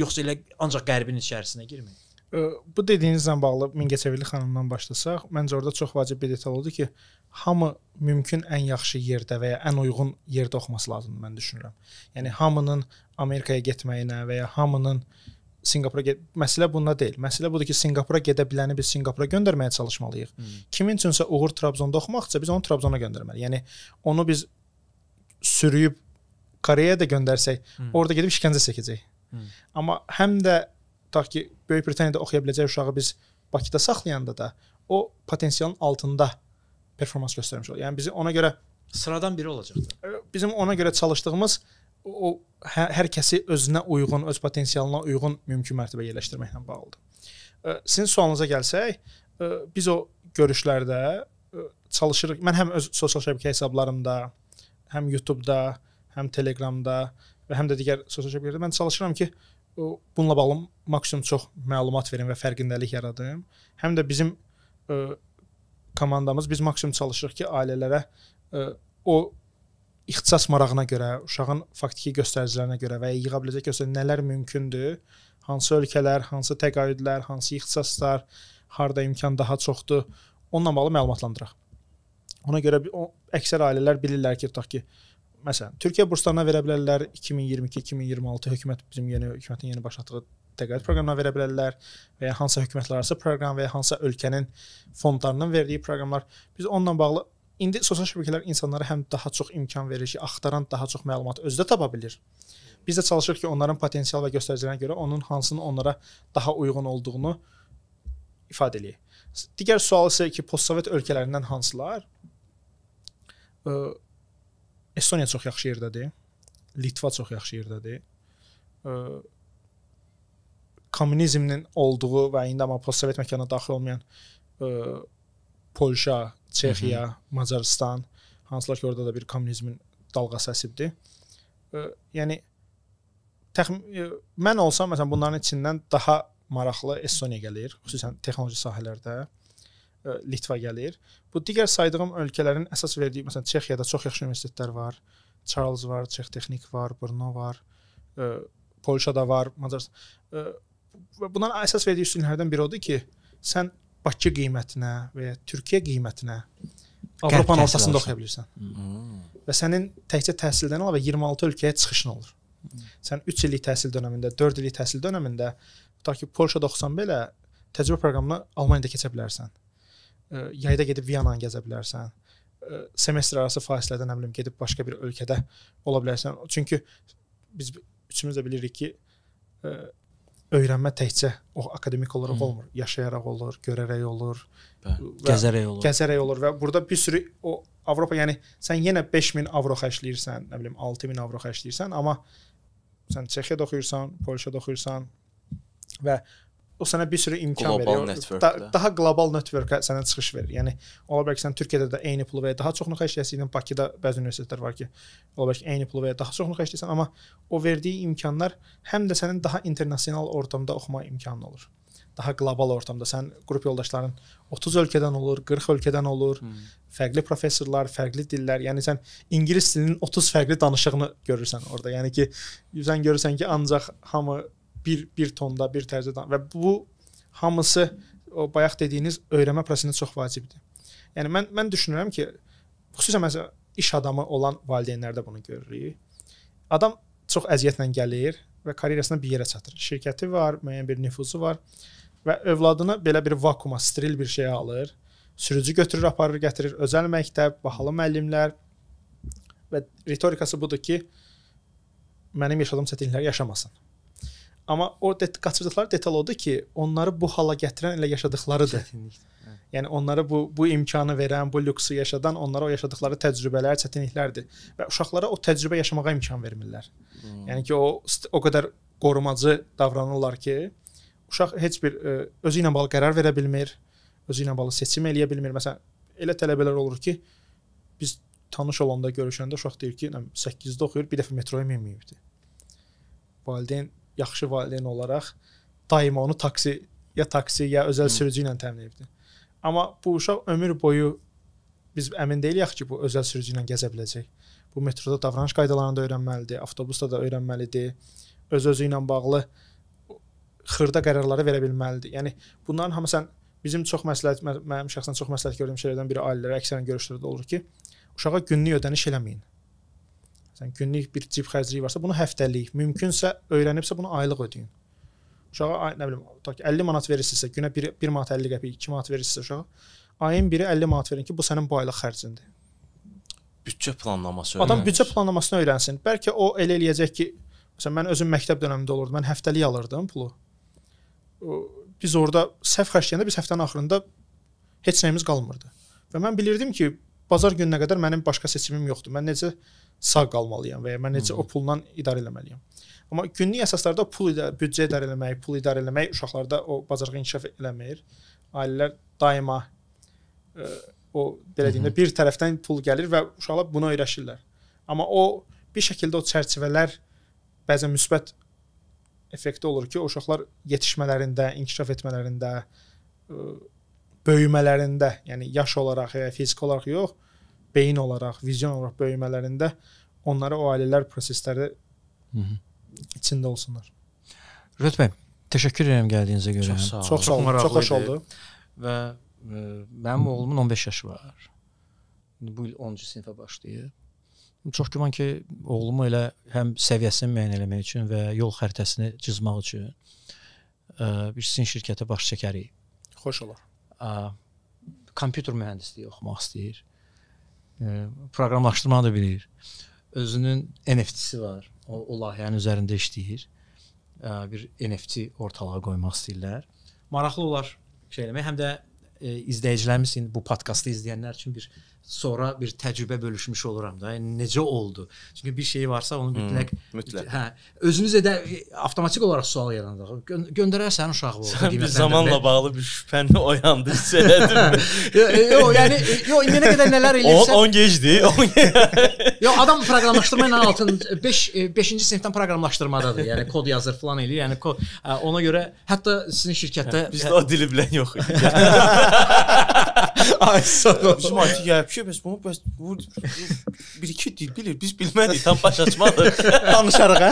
Yoxsa elə ancaq qərbin içərisinə girmək. Bu dediyinizlə bağlı Mingəçevirli xanımdan başlasaq, məncə orada çox vacib bir detal odur ki, hamı mümkün ən yaxşı yerdə və ya ən uyğun yerdə oxuması lazımdır mən düşünürəm. Yəni hamının Amerikaya getməyinə və ya hamının Sinqapura get məsələ bunda deyil. Məsələ budur ki, Sinqapura gedə biləni biz Sinqapura göndərməyə çalışmalıyıq. Hmm. Kimin üçünsə Uğur Trabzonda oxumaqsa biz onu Trabzona göndərməliyik. Yəni onu biz sürüyüb Koreyə də göndərsək, hmm. orada gedib işgəncə çəkəcək. Hmm. Amma həm də tutaq ki, Böyük Britaniyada oxuya biləcək uşağı biz Bakıda saxlayanda da o potensialın altında performans göstərmiş olur. Yəni bizi ona görə sıradan biri olacaqdır. Bizim ona görə çalışdığımız o hər, hər kəsi özünə uyğun, öz potensialına uyğun mümkün mərtəbə yerləşdirməklə bağlıdır. Sizin sualınıza gəlsək, biz o görüşlərdə çalışırıq. Mən həm öz sosial şəbəkə hesablarımda, həm YouTube-da, həm Telegramda və həm də digər sosial şəbəkələrdə mən çalışıram ki, bununla bağlı maksimum çox məlumat verim və fərqindəlik yaradım. Həm də bizim ə, e, komandamız biz maksimum çalışırıq ki, ailələrə ə, e, o ixtisas marağına görə, uşağın faktiki göstəricilərinə görə və ya yığa biləcək göstərici nələr mümkündür, hansı ölkələr, hansı təqaüdlər, hansı ixtisaslar, harda imkan daha çoxdur, onunla bağlı məlumatlandıraq. Ona görə o, əksər ailələr bilirlər ki, tutaq ki, məsələn, Türkiyə burslarına verə bilərlər 2022-2026 hökumət bizim yeni hökumətin yeni başlatdığı təqaüd proqramına verə bilərlər və ya hansısa hökumətlərarası proqram və ya hansısa ölkənin fondlarının verdiyi proqramlar. Biz onunla bağlı indi sosial şəbəkələr insanlara həm daha çox imkan verir ki, axtaran daha çox məlumat özü də tapa bilir. Biz də çalışırıq ki, onların potensial və göstəricilərinə görə onun hansının onlara daha uyğun olduğunu ifadə eləyək. Digər sual isə ki, postsovet ölkələrindən hansılar? Ə, Estoniya çox yaxşı yerdədir. Litva çox yaxşı yerdədir. Kommunizmin olduğu və indi amma postsovet məkanına daxil olmayan ə, e, Polşa, Çexiya, Hı -hı. Macaristan, hansılar ki, orada da bir kommunizmin dalğası əsibdir. Ə, e, yəni təxmin e, mən olsam məsələn bunların içindən daha maraqlı Estoniya gəlir, xüsusən texnoloji sahələrdə. Litva gəlir. Bu digər saydığım ölkələrin əsas verdiyi, məsələn, Çexiyada çox yaxşı universitetlər var. Charles var, Çex Texnik var, Brno var, Polşada var, Macaristan. Bundan əsas verdiyi üstünlüklərdən biri odur ki, sən Bakı qiymətinə və ya Türkiyə qiymətinə Avropanın ortasında oxuya bilirsən. Hmm. Və sənin təkcə təhsildən əlavə 26 ölkəyə çıxışın olur. Hmm. Sən 3 illik təhsil dövründə, 4 illik təhsil dövründə tutaq ki, Polşada oxusan belə təcrübə proqramına Almaniyada keçə bilərsən yayda gedib Viyananı gəzə bilərsən. Semestr arası fasilədə nə bilim gedib başqa bir ölkədə ola bilərsən. Çünki biz üçümüz də bilirik ki, öyrənmə təkcə o akademik olaraq Hı. olmur, yaşayaraq olur, görərək olur, Bəli, gəzərək olur. Gəzərək olur və burada bir sürü o Avropa, yəni sən yenə 5000 avro xərcləyirsən, nə bilim 6000 avro xərcləyirsən, amma sən Çexiyada oxuyursan, Polşada oxuyursan və o sənə bir sürü imkan global verir. Da, daha global networkə sənə çıxış verir. Yəni ola bilər ki, sən Türkiyədə də eyni pulu və ya daha çoxunu xərcləyirsən, yəni Bakıda bəzi universitetlər var ki, ola bilər ki, eyni pulu və ya daha çoxunu xərcləyirsən, amma o verdiyi imkanlar həm də sənin daha internasional ortamda oxuma imkanın olur. Daha qlobal ortamda sən qrup yoldaşların 30 ölkədən olur, 40 ölkədən olur, hmm. fərqli professorlar, fərqli dillər. Yəni sən ingilis dilinin 30 fərqli danışığını görürsən orada. Yəni ki, sən görürsən ki, ancaq hamı bir, bir tonda, bir tərzdə danışır. Və bu hamısı o bayaq dediyiniz öyrənmə prosesində çox vacibdir. Yəni mən mən düşünürəm ki, xüsusən məsələn iş adamı olan valideynlərdə bunu görürük. Adam çox əziyyətlə gəlir və karyerasını bir yerə çatır. Şirkəti var, müəyyən bir nüfuzu var və övladını belə bir vakuma, steril bir şeyə alır. Sürücü götürür, aparır, gətirir özəl məktəb, bahalı müəllimlər və ritorikası budur ki, mənim yaşadığım çətinlikləri yaşamasın. Amma o det qaçırdıqları detal odur ki, onları bu hala gətirən elə yaşadıqlarıdır. Çətinlikdir. Hə. Yəni onlara bu bu imkanı verən, bu lüksu yaşadan onlara o yaşadıkları təcrübələr, çətinliklərdir və uşaqlara o təcrübə yaşamağa imkan vermirlər. Hmm. Yəni ki, o o qədər qorumacı davranırlar ki, uşaq heç bir ə, e, özü ilə bağlı qərar verə bilmir, özü ilə bağlı seçim eləyə bilmir. Məsələn, elə tələbələr olur ki, biz tanış olanda görüşəndə uşaq deyir ki, 8-də oxuyur, bir dəfə metroya minməyibdi. Valideyn yaxşı valideyn olaraq daima onu taksi ya taksi ya özəl sürücü ilə təmin edibdi. Amma bu uşaq ömür boyu biz əmin deyilik ki, bu özəl sürücü ilə gəzə biləcək. Bu metroda davranış qaydalarını da öyrənməlidir, avtobusda da öyrənməlidir. Öz-özü ilə bağlı xırda qərarları verə bilməlidir. Yəni bunların hamısı sən bizim çox məsləhət mənim şəxsən çox məsləhət gördüyüm şeylərdən biri ailələrə əksərən görüşlərdə olur ki, uşağa günlük ödəniş eləməyin. Sən günlük bir cib xərcliyi varsa, bunu həftəlik, mümkünsə öyrənibsə bunu aylıq ödəyin. Uşağa nə bilim, tutaq ki, 50 manat verirsinizsə, günə 1 1 manat 50 qəpik, 2 manat verirsinizsə uşağa, ayın biri 50 manat verin ki, bu sənin bu aylıq xərcindir. Büdcə planlaması öyrənsin. Adam büdcə planlamasını öyrənsin. Bəlkə o elə eləyəcək ki, məsələn mən özüm məktəb dövründə olurdum, mən həftəlik alırdım pulu. Biz orada səhv xərcləyəndə biz həftənin axırında heç nəyimiz qalmırdı. Və mən bilirdim ki, bazar gününə qədər mənim başqa seçimim yoxdur. Mən necə sağ qalmalıyam və ya mən necə o pulla idarə etməliyəm. Amma günlük əsaslarda pul idarə, büdcə idarə etmək, pul idarə etmək uşaqlarda o bacarığı inkişaf eləmir. Ailələr daima ə, e, o belə deyim də bir tərəfdən pul gəlir və uşaqlar buna öyrəşirlər. Amma o bir şəkildə o çərçivələr bəzən müsbət effekti olur ki, o uşaqlar yetişmələrində, inkişaf etmələrində, ə, e, böyümələrində, yəni yaş olaraq və fiziki olaraq yox, beyin olaraq, vizyon olaraq böyümələrində onlara o ailələr prosesləri Hı -hı. içində olsunlar. Rütbə bəy, təşəkkür edirəm gəldiyinizə görə. Çox sağ olun. Çox, sağ olun. çox, çox xoş oldu. Və ə, e, mənim oğlumun 15 yaşı var. Bu il 10-cu sinifə başlayıb. Çox güman ki, oğlumu elə həm səviyyəsini müəyyən eləmək üçün və yol xəritəsini cızmaq üçün ə, e, bir sin şirkətə baş çəkərik. Xoş olar. Ə, kompüter mühəndisliyi oxumaq istəyir e, proqramlaşdırma da bilir. Özünün NFT-si var. O, o layihənin üzərində işləyir. E, bir NFT ortalığa qoymaq istəyirlər. Maraqlı olar şey eləmək, həm də e, izləyicilərimiz yəni bu podkastı izləyənlər üçün bir e, sonra bir təcrübə bölüşmüş oluram da. Yəni necə oldu? Çünki bir şey varsa onu mütləq hmm, mütləq. Hə, özünüzə də avtomatik olaraq sual yaranır. Gö göndərərsən uşağı orada qiymətləndirilir. Bir zamanla də... bağlı bir şübhəni oyandı hiss elədim. yox, e, yəni e, yox indiyə qədər nələr eləyirsən. 10 gecdi. 10 Yox, adam proqramlaşdırma ilə 6-cı 5 5-ci sinifdən proqramlaşdırmadadır. Yəni kod yazır falan eləyir. Yəni kod, e, ona görə hətta sizin şirkətdə hə, bizdə o dili bilən yox idi. Ay sağ ol. Bizim IT Şübhəsiz bunu bəs bu bir iki dil bilir, biz bilmədik, tam baş açmadıq. Danışarıq hə.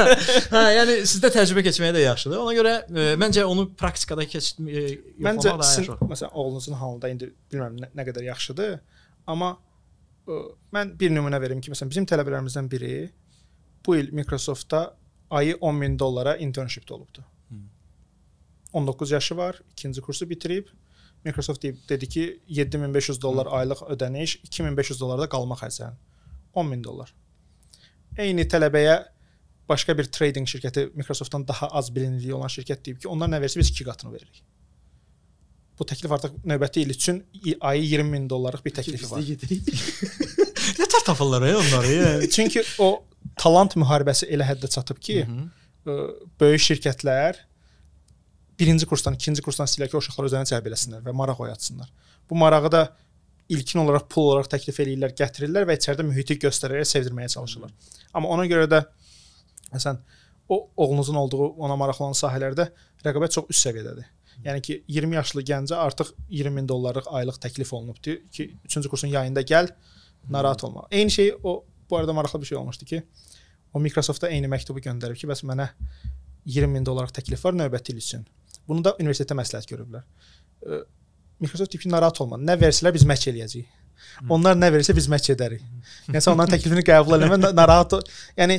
hə, yəni sizdə təcrübə keçməyə də yaxşıdır. Ona görə e, məncə onu praktikada keçmək e, məncə sizin, məsələn oğlunuzun halında indi bilmirəm nə, nə qədər yaxşıdır, amma e, mən bir nümunə verim ki, məsələn bizim tələbələrimizdən biri bu il Microsoftda ayı 10 min dollara internshipdə olubdu. 19 hmm. yaşı var, ikinci kursu bitirib Microsoft dedi ki, 7500 dollar aylıq ödəniş, 2500 dollarda qalma xərcləri. 10000 dollar. Eyni tələbəyə başqa bir trading şirkəti Microsoftdan daha az bilinirliyi olan şirkət deyib ki, onlar nə versə biz 2 qatını veririk. Bu təklif artıq növbəti il üçün ayı 20000 20 dollarlıq bir təklif var. Nə tapırlar ay onları? Çünki o talant müharibəsi elə həddə çatıb ki, Hı -hı. böyük şirkətlər birinci kursdan, ikinci kursdan istəyirlər ki, o uşaqlar özlərini cəlb eləsinlər və maraq oyatsınlar. Bu marağı da ilkin olaraq pul olaraq təklif eləyirlər, gətirirlər və içəridə mühiti göstərərək sevdirməyə çalışırlar. Amma ona görə də məsələn o oğlunuzun olduğu ona maraqlı olan sahələrdə rəqabət çox üst səviyyədədir. Yəni ki 20 yaşlı gəncə artıq 20 min dollarlıq aylıq təklif olunubdu ki, 3-cü kursun yayında gəl, narahat olma. Eyni şey o bu arada maraqlı bir şey olmuşdu ki, o Microsoft-da eyni məktubu göndərib ki, bəs mənə 20 min dollarlıq təklif var növbəti il üçün. Bunu da universitetə məsləhət görüblər. Microsoft tipli narahat olma. Nə versələr biz məç eləyəcəyik. Onlar nə verirsə biz məç edərik. Yəni sən onların təklifini qəbul eləmə narahat. Yəni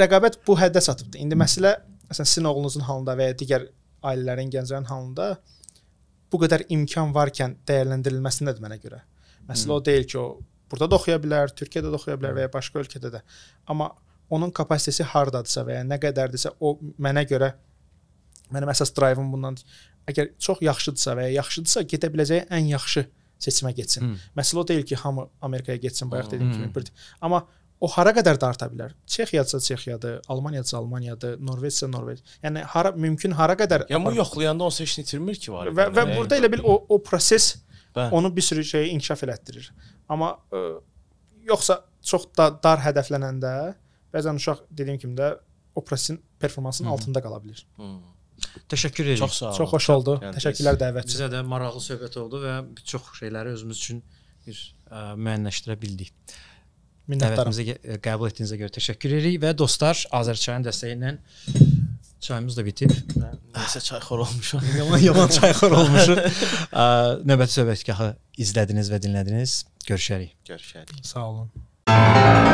rəqabət bu həddə çatıbdı. İndi məsələ məsələn sizin oğlunuzun halında və ya digər ailələrin, gənclərin halında bu qədər imkan varkən dəyərləndirilməsi nədir mənə görə? Məsələ o deyil ki, o burada da oxuya bilər, Türkiyədə də oxuya bilər və ya başqa ölkədə də. Amma onun kapasitesi hardadısa və ya nə qədərdirsə o mənə görə Mənim əsas drayvım bundandır. Əgər çox yaxşıdırsa və ya yaxşıdırsa, gedə biləcəyi ən yaxşı seçimə getsin. Hmm. Məsələ o deyil ki, hamı Amerikaya getsin, bayaq hmm. dediyim hmm. kimi. Brit. Amma o hara qədər də arta bilər. Çexiyadsa Çexiyadır, Almaniyadsa Almaniyadır, Norveçsə Norveç. Yəni hara mümkün hara qədər. Yəni bu yoxlayanda onsuz heç itirmir ki var. Və, və burada elə bil o o proses Bə. onu bir sürü şeyi inkişaf elətdirir. Amma ə, e, yoxsa çox da dar hədəflənəndə bəzən uşaq dediyim kimi də o prosesin performansının Hı. Hmm. altında qala bilər. Hı. Hmm. Təşəkkür edirik. Çox sağ olun. Çox xoş oldu. Yəni, Təşəkkürlər dəvət üçün. Bizə də maraqlı söhbət oldu və bir çox şeyləri özümüz üçün bir ə, e, müəyyənləşdirə bildik. Dəvətimizə qəbul etdiyinizə görə təşəkkür edirik və dostlar, Azərçayın dəstəyi ilə çayımız da bitib. Nəsə çayxor olmuşam. yaman yaman çayxor olmuşam. E, növbəti söhbətgahı izlədiniz və dinlədiniz. Görüşərik. Görüşərik. Sağ olun.